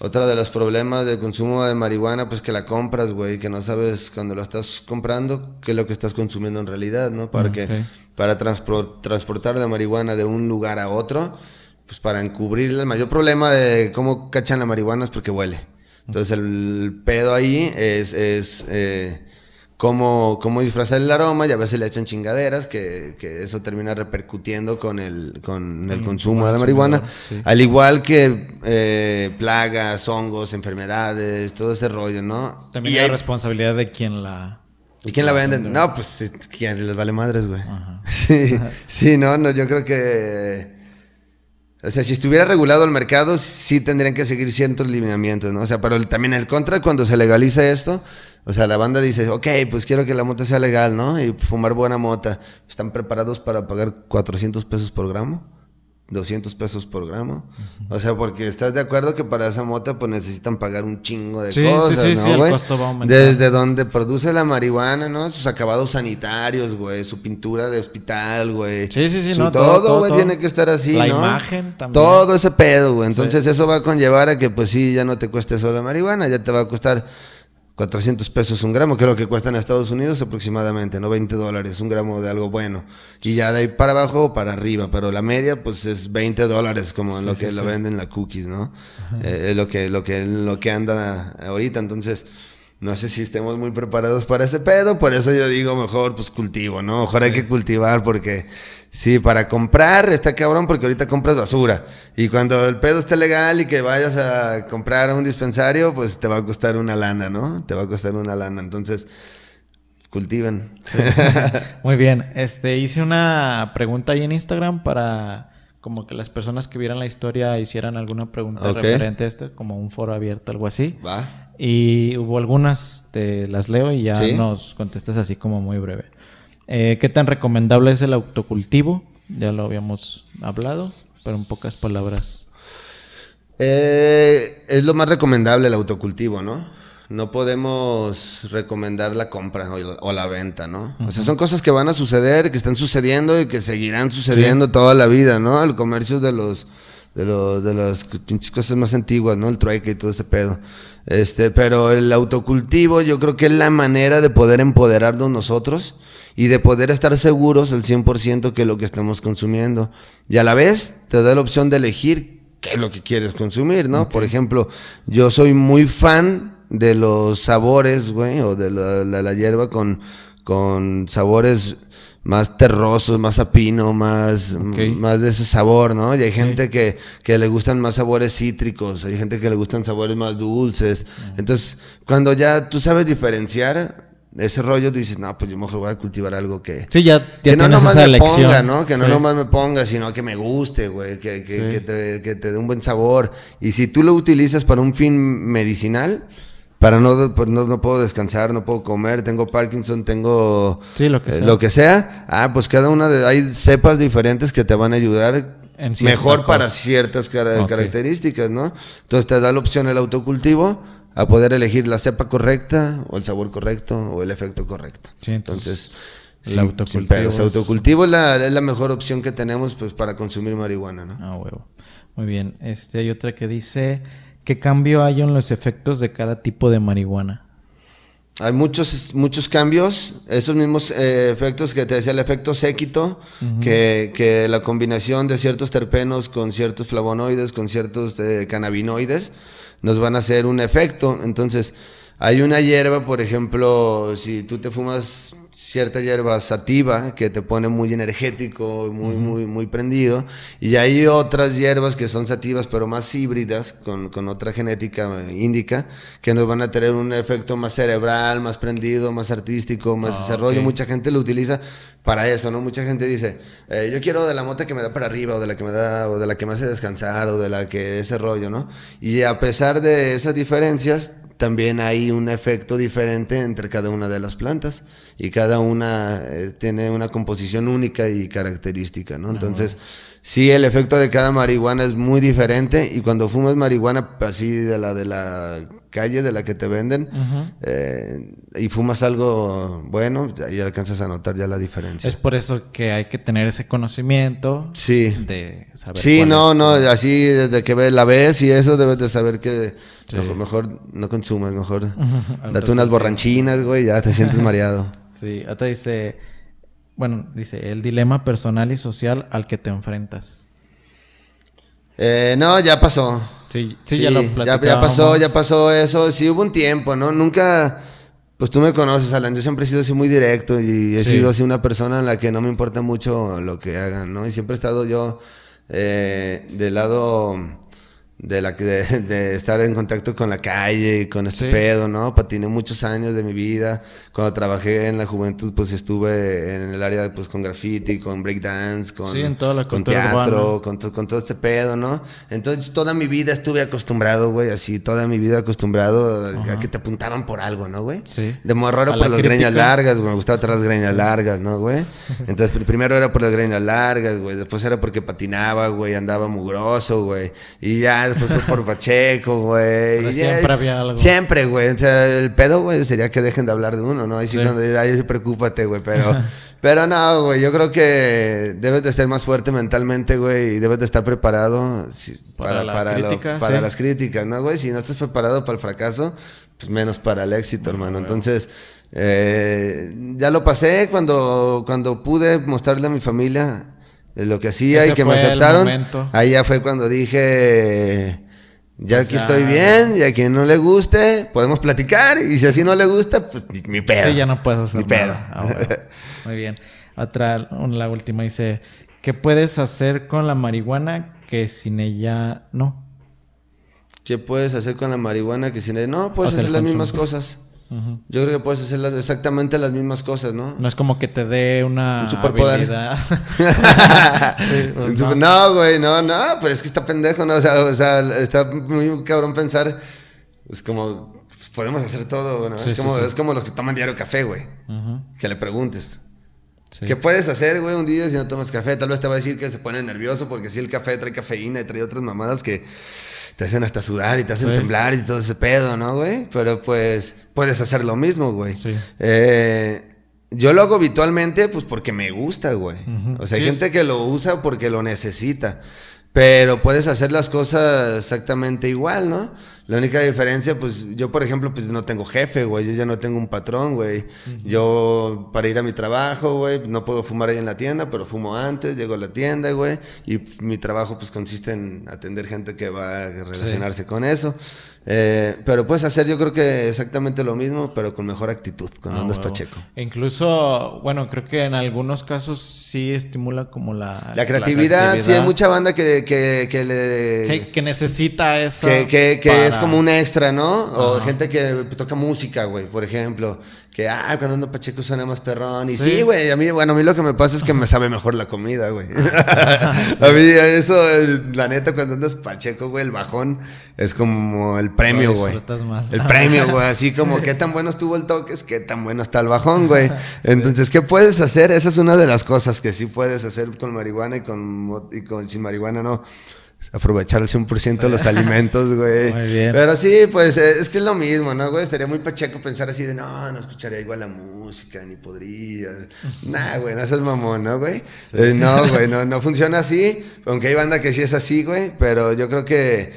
otra de los problemas de consumo de marihuana, pues que la compras, güey, que no sabes cuando lo estás comprando qué es lo que estás consumiendo en realidad, ¿no? Para, mm, para transportar la marihuana de un lugar a otro, pues para encubrir el mayor problema de cómo cachan la marihuana es porque huele. Entonces el pedo ahí es, es eh, cómo, disfrazar el aroma y a veces le echan chingaderas que, eso termina repercutiendo con el, consumo de la marihuana. Al igual que eh, plagas, hongos, enfermedades, todo ese rollo, ¿no? También y hay, responsabilidad de quien la... ¿Y quién la vende? No, pues quien les vale madres, güey. Sí, no, no, yo creo que o sea, si estuviera regulado el mercado, sí tendrían que seguir ciertos lineamientos, ¿no? O sea, pero también el contra, cuando se legaliza esto, o sea, la banda dice, ok, pues quiero que la mota sea legal, ¿no? Y fumar buena mota. ¿Están preparados para pagar 400 pesos por gramo? 200 pesos por gramo. O sea, porque estás de acuerdo que para esa mota pues necesitan pagar un chingo de sí, cosas, sí, a güey? Desde donde produce la marihuana, ¿no? Sus acabados sanitarios, güey, su pintura de hospital, güey. Sí, sí, sí, no, todo, güey, tiene que estar así, la imagen también. Todo ese pedo, güey. Entonces eso va a conllevar a que pues sí, ya no te cueste solo la marihuana, ya te va a costar 400 pesos un gramo, que es lo que cuesta en Estados Unidos aproximadamente, ¿no? 20 dólares, un gramo de algo bueno. Y ya de ahí para abajo o para arriba, pero la media pues es 20 dólares, como lo que lo venden la cookies, ¿no? Eh, lo que, lo, que, lo que anda ahorita, entonces... No sé si estemos muy preparados para ese pedo, por eso yo digo mejor pues cultivo, ¿no? Mejor hay que cultivar porque Sí, para comprar está cabrón porque ahorita compras basura. Y cuando el pedo esté legal y que vayas a comprar un dispensario, pues te va a costar una lana, ¿no? Te va a costar una lana. Entonces, cultiven. Muy bien. Este, hice una pregunta ahí en Instagram para como que las personas que vieran la historia hicieran alguna pregunta referente a esto, como un foro abierto, algo así. Va. Y hubo algunas, te las leo y ya nos contestas así como muy breve. Eh, ¿Qué tan recomendable es el autocultivo? Ya lo habíamos hablado, pero en pocas palabras. Eh, es lo más recomendable el autocultivo, ¿no? No podemos recomendar la compra o la venta, ¿no? O sea, son cosas que van a suceder, que están sucediendo y que seguirán sucediendo toda la vida, ¿no? El comercio de los de, lo, de las pinches cosas más antiguas, ¿no? El trueque y todo ese pedo. Este, pero el autocultivo yo creo que es la manera de poder empoderarnos nosotros y de poder estar seguros al 100% que es lo que estamos consumiendo. Y a la vez te da la opción de elegir qué es lo que quieres consumir, ¿no? Por ejemplo, yo soy muy fan de los sabores, güey, o de la, la hierba con, con sabores más terrosos, más apino, más, más de ese sabor, ¿no? Y hay gente que, que, le gustan más sabores cítricos, hay gente que le gustan sabores más dulces. Entonces, cuando ya tú sabes diferenciar ese rollo, tú dices, no, pues yo mejor voy a cultivar algo que... Sí, ya, que no nomás me ponga, ¿no? Que no nomás me ponga, sino que me guste, güey, que, te, que te dé un buen sabor. Y si tú lo utilizas para un fin medicinal para no, pues no, puedo descansar, no puedo comer, tengo Parkinson, tengo eh, lo, que sea. que Ah, pues cada una de... Hay cepas diferentes que te van a ayudar mejor para ciertas características, ¿no? Entonces te da la opción el autocultivo a poder elegir la cepa correcta o el sabor correcto o el efecto correcto. Sí, entonces, el autocultivo, es... autocultivo la, es la mejor opción que tenemos pues, para consumir marihuana, ¿no? Ah, huevo. Muy bien. Este, hay otra que dice... ¿Qué cambio hay en los efectos de cada tipo de marihuana? Hay muchos, muchos cambios, esos mismos eh, efectos que te decía, el efecto séquito, que, que, la combinación de ciertos terpenos con ciertos flavonoides, con ciertos canabinoides, eh, cannabinoides, nos van a hacer un efecto. Entonces, hay una hierba, por ejemplo, si tú te fumas cierta hierba sativa que te pone muy energético, muy, muy, muy prendido. Y hay otras hierbas que son sativas, pero más híbridas, con, con otra genética eh, índica, que nos van a tener un efecto más cerebral, más prendido, más artístico, más ah, desarrollo. Mucha gente lo utiliza para eso, ¿no? Mucha gente dice, eh, yo quiero de la mota que me da para arriba, o de la que me da, o de la que me hace descansar, o de la que ese rollo, ¿no? Y a pesar de esas diferencias, también hay un efecto diferente entre cada una de las plantas y cada una eh, tiene una composición única y característica, ¿no? Entonces, sí, el efecto de cada marihuana es muy diferente y cuando fumas marihuana así de la de la calle de la que te venden eh, y fumas algo bueno, y alcanzas a notar ya la diferencia. Es por eso que hay que tener ese conocimiento. Sí. De Sí, no, no, así desde que la ves y eso debes de saber que mejor, no consumas, mejor date unas borranchinas, güey, ya te sientes mareado. Sí, hasta dice, bueno, dice, el dilema personal y social al que te enfrentas. Eh, no, ya pasó. Sí, sí, ya lo ya, ya pasó, ya pasó eso. Sí, hubo un tiempo, ¿no? Nunca. Pues tú me conoces, Alan. Yo siempre he sido así muy directo y he sido así una persona en la que no me importa mucho lo que hagan, ¿no? Y siempre he estado yo eh, del lado de, la, estar en contacto con la calle y con este pedo, ¿no? Patiné muchos años de mi vida. Cuando trabajé en la juventud, pues estuve en el área pues con graffiti, con breakdance, con, con teatro, con, todo este pedo, ¿no? Entonces toda mi vida estuve acostumbrado, güey, así, toda mi vida acostumbrado a que te apuntaban por algo, ¿no, güey? Sí. De morro era por las greñas largas, güey, me gustaba atrás las greñas largas, ¿no, güey? Entonces primero era por las greñas largas, güey, después era porque patinaba, güey, andaba mugroso, güey, y ya después fue por Pacheco, güey. Siempre había algo. Siempre, güey. O sea, el pedo, güey, sería que dejen de hablar de uno, ¿no? Y sí, cuando Cuando, ahí preocúpate, güey. Pero, pero no, güey. Yo creo que debes de ser más fuerte mentalmente, güey. Y debes de estar preparado para, las críticas, ¿no, güey? Si no estás preparado para el fracaso, pues menos para el éxito, hermano. Entonces. Eh, ya lo pasé cuando, cuando pude mostrarle a mi familia lo que hacía y que me aceptaron. Ahí ya fue cuando dije, ya aquí estoy bien, y a quien no le guste, podemos platicar, y si así no le gusta, pues mi pedo. ya no puedes hacer Pedo. Ah, Muy bien. Otra, la última dice, ¿qué puedes hacer con la marihuana que sin ella no? ¿Qué puedes hacer con la marihuana que sin ella no? Puedes hacer las mismas cosas. Yo creo que puedes hacer exactamente las mismas cosas, ¿no? No es como que te dé una Un superpoder. Pues pues no. güey, no, no, pero pues es que está pendejo, ¿no? O sea, está muy cabrón pensar. Es como, podemos hacer todo, ¿no? es, como, los que toman diario café, güey. Que le preguntes. ¿Qué puedes hacer, güey, un día si no tomas café? Tal vez te va a decir que se pone nervioso porque si el café trae cafeína y trae otras mamadas que te hacen hasta sudar y te hacen temblar y todo ese pedo, ¿no, güey? Pero pues puedes hacer lo mismo, güey. Eh, yo lo hago habitualmente, pues porque me gusta, güey. O sea, hay gente que lo usa porque lo necesita. Pero puedes hacer las cosas exactamente igual, ¿no? La única diferencia, pues yo, por ejemplo, pues no tengo jefe, güey. Yo ya no tengo un patrón, güey. Yo, para ir a mi trabajo, güey, no puedo fumar ahí en la tienda, pero fumo antes, llego a la tienda, güey. Y mi trabajo, pues consiste en atender gente que va a relacionarse con eso. Eh, pero puedes hacer, yo creo que exactamente lo mismo, pero con mejor actitud Con Andrés ah, andas pacheco. Incluso, bueno, creo que en algunos casos sí estimula como la. La creatividad, sí, hay mucha banda que, que, que le. que necesita eso. Que, es como un extra, ¿no? O gente que toca música, güey, por ejemplo. Que, ah, cuando ando pacheco suena más perrón. Y sí, güey, a mí, bueno, a mí lo que me pasa es que me sabe mejor la comida, güey. A mí eso, la neta, cuando andas pacheco, güey, el bajón es como el premio, güey. El premio, güey. Así como, qué tan bueno estuvo el toque, es qué tan bueno está el bajón, güey. Entonces, ¿qué puedes hacer? Esa es una de las cosas que sí puedes hacer con marihuana y con, y con sin marihuana no aprovechar al 100% de los alimentos, güey. Muy bien. Pero sí, pues eh, es que es lo mismo, ¿no, güey? Estaría muy pacheco pensar así de, no, no escucharía igual la música, ni podría. nah, güey, no seas mamón, ¿no, güey? Eh, no, güey, no, funciona así, aunque hay banda que sí es así, güey, pero yo creo que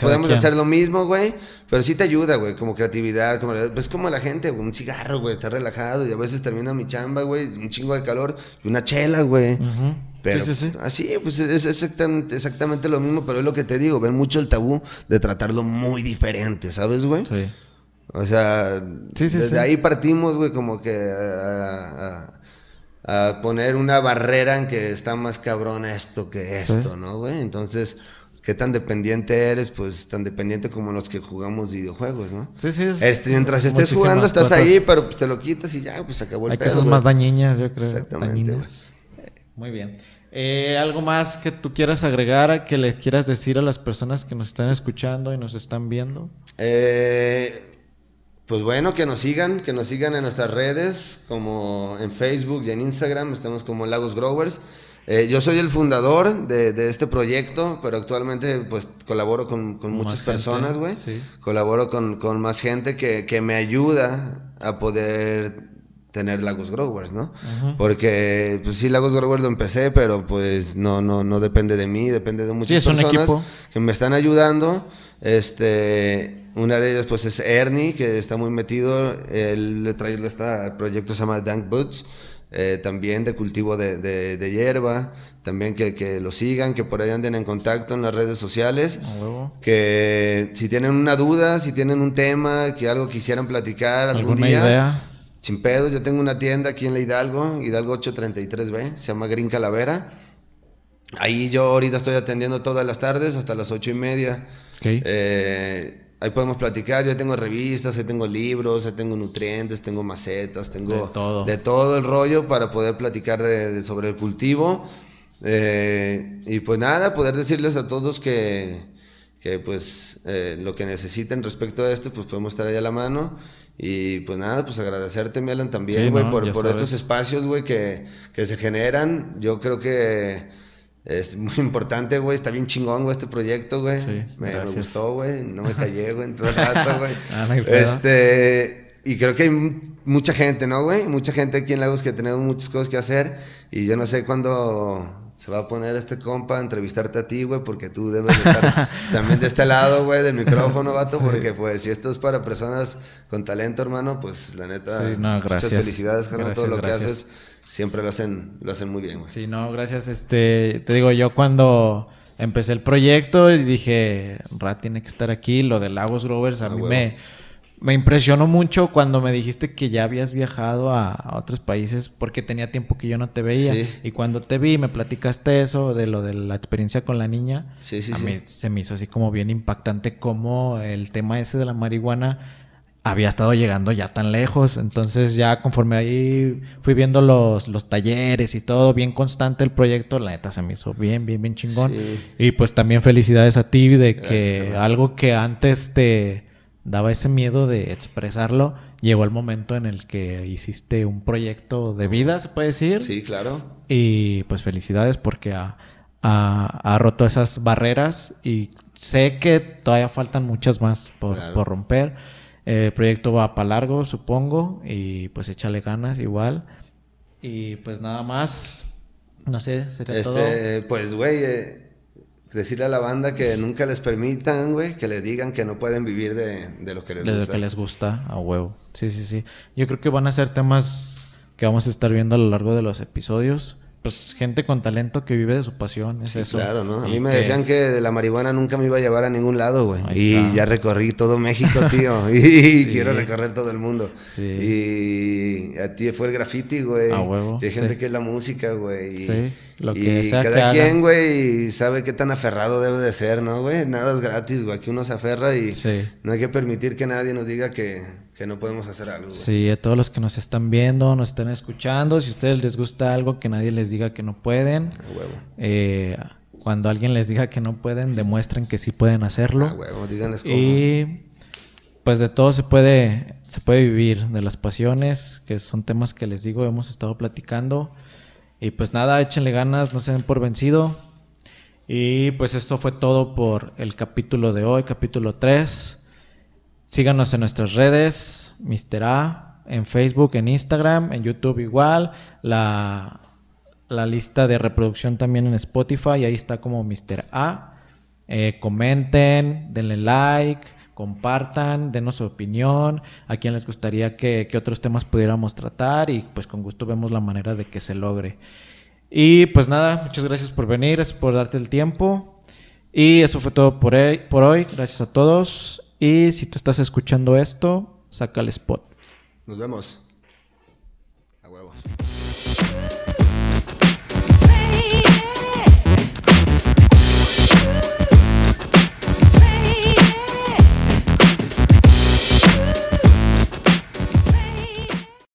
podemos, hacer lo mismo, güey. Pero sí te ayuda, güey, como creatividad, como... Es como la gente, güey, un cigarro, güey, está relajado y a veces termina mi chamba, güey, un chingo de calor y una chela, güey. Ajá sí, sí, Así, pues es exactamente, lo mismo, pero es lo que te digo, ven mucho el tabú de tratarlo muy diferente, ¿sabes, güey? Sí. O sea, desde ahí partimos, güey, como que a, poner una barrera en que está más cabrón esto que esto, ¿no, güey? Entonces, qué tan dependiente eres, pues tan dependiente como los que jugamos videojuegos, ¿no? Sí, sí. Este, mientras estés jugando estás ahí, pero pues, te lo quitas y ya, pues acabó el Hay cosas más dañinas, yo creo. Exactamente. Muy bien. Eh, ¿Algo más que tú quieras agregar, que le quieras decir a las personas que nos están escuchando y nos están viendo? Eh, pues bueno, que nos sigan, que nos sigan en nuestras redes, como en Facebook y en Instagram, estamos como Lagos Growers. Eh, yo soy el fundador de, este proyecto, pero actualmente pues colaboro con, muchas personas, güey. Colaboro con, más gente que, que me ayuda a poder tener Lagos Growers, ¿no? Porque, pues sí, Lagos Growers lo empecé, pero pues no, no, no depende de mí, depende de muchas personas que me están ayudando. Este, una de ellas pues es Ernie, que está muy metido, él le trae este proyecto se llama Dank Boots. Eh, también de cultivo de, hierba, también que, lo sigan, que por ahí anden en contacto en las redes sociales, que si tienen una duda, si tienen un tema, que algo quisieran platicar algún día, idea? Sin pedos, yo tengo una tienda aquí en la Hidalgo, Hidalgo 833B, se llama Green Calavera. Ahí yo ahorita estoy atendiendo todas las tardes hasta las ocho y media. Eh, ahí podemos platicar. Yo tengo revistas, ahí tengo libros, ahí tengo nutrientes, tengo macetas, tengo de todo, el rollo para poder platicar sobre el cultivo. Eh, y pues nada, poder decirles a todos que, pues eh, lo que necesiten respecto a esto, pues podemos estar ahí a la mano. Y pues nada, pues agradecerte, Melan, también, güey, por, estos espacios, güey, que, que se generan. Yo creo que es muy importante, güey. Está bien chingón, güey, este proyecto, güey. Sí, me, gustó, güey. No me callé, güey, en todo el rato, güey. Ah, este, y creo que hay mucha gente, ¿no, güey? Mucha gente aquí en Lagos que tenemos muchas cosas que hacer. Y yo no sé cuándo se va a poner este compa a entrevistarte a ti, güey, porque tú debes estar también de este lado, güey, del micrófono, vato, porque pues si esto es para personas con talento, hermano, pues la neta, muchas felicidades, carnal, todo lo que haces, siempre lo hacen, lo hacen muy bien, güey. Sí, no, gracias, este, te digo, yo cuando empecé el proyecto y dije, rat, tiene que estar aquí, lo de Lagos Rovers, a mí me me impresionó mucho cuando me dijiste que ya habías viajado a, otros países porque tenía tiempo que yo no te veía. Y cuando te vi, me platicaste eso, de lo de la experiencia con la niña. a mí se me hizo así como bien impactante cómo el tema ese de la marihuana había estado llegando ya tan lejos. Entonces ya conforme ahí fui viendo los, los talleres y todo, bien constante el proyecto, la neta se me hizo bien, bien, bien chingón. Y pues también felicidades a ti de que algo que antes te daba ese miedo de expresarlo. Llegó el momento en el que hiciste un proyecto de vida, se puede decir. Sí, claro. Y pues felicidades porque ha, roto esas barreras y sé que todavía faltan muchas más por, romper. El proyecto va para largo, supongo, y pues échale ganas igual. Y pues nada más, no sé, sería este, todo. Pues güey, eh, decirle a la banda que nunca les permitan, güey, que les digan que no pueden vivir de, lo que les gusta. De lo que les gusta, a huevo. Sí, sí, sí. Yo creo que van a ser temas que vamos a estar viendo a lo largo de los episodios pues gente con talento que vive de su pasión, es eso. Claro, ¿no? A mí me decían que de la marihuana nunca me iba a llevar a ningún lado, güey. Y ya recorrí todo México, tío. y quiero recorrer todo el mundo. Y a ti fue el graffiti, güey. A huevo. Y hay gente que es la música, güey. Sí, lo que y sea cada quien, güey, sabe qué tan aferrado debe de ser, ¿no, güey? Nada es gratis, güey. Aquí uno se aferra y no hay que permitir que nadie nos diga que que no podemos hacer algo. Sí, a todos los que nos están viendo, nos están escuchando, si a ustedes les gusta algo, que nadie les diga que no pueden. Eh, cuando alguien les diga que no pueden, demuestren que sí pueden hacerlo. Y pues de todo se puede, se puede vivir, de las pasiones, que son temas que les digo, hemos estado platicando. Y pues nada, échenle ganas, no se den por vencido. Y pues esto fue todo por el capítulo de hoy, capítulo 3. Síganos en nuestras redes, Mr. A, en Facebook, en Instagram, en YouTube igual, la, lista de reproducción también en Spotify, ahí está como Mr. A. Eh, comenten, denle like, compartan, denos su opinión, a quién les gustaría que, otros temas pudiéramos tratar y pues con gusto vemos la manera de que se logre. Y pues nada, muchas gracias por venir, por darte el tiempo. Y eso fue todo por e, hoy. Gracias a todos y si tú estás escuchando esto, saca el spot. Nos vemos.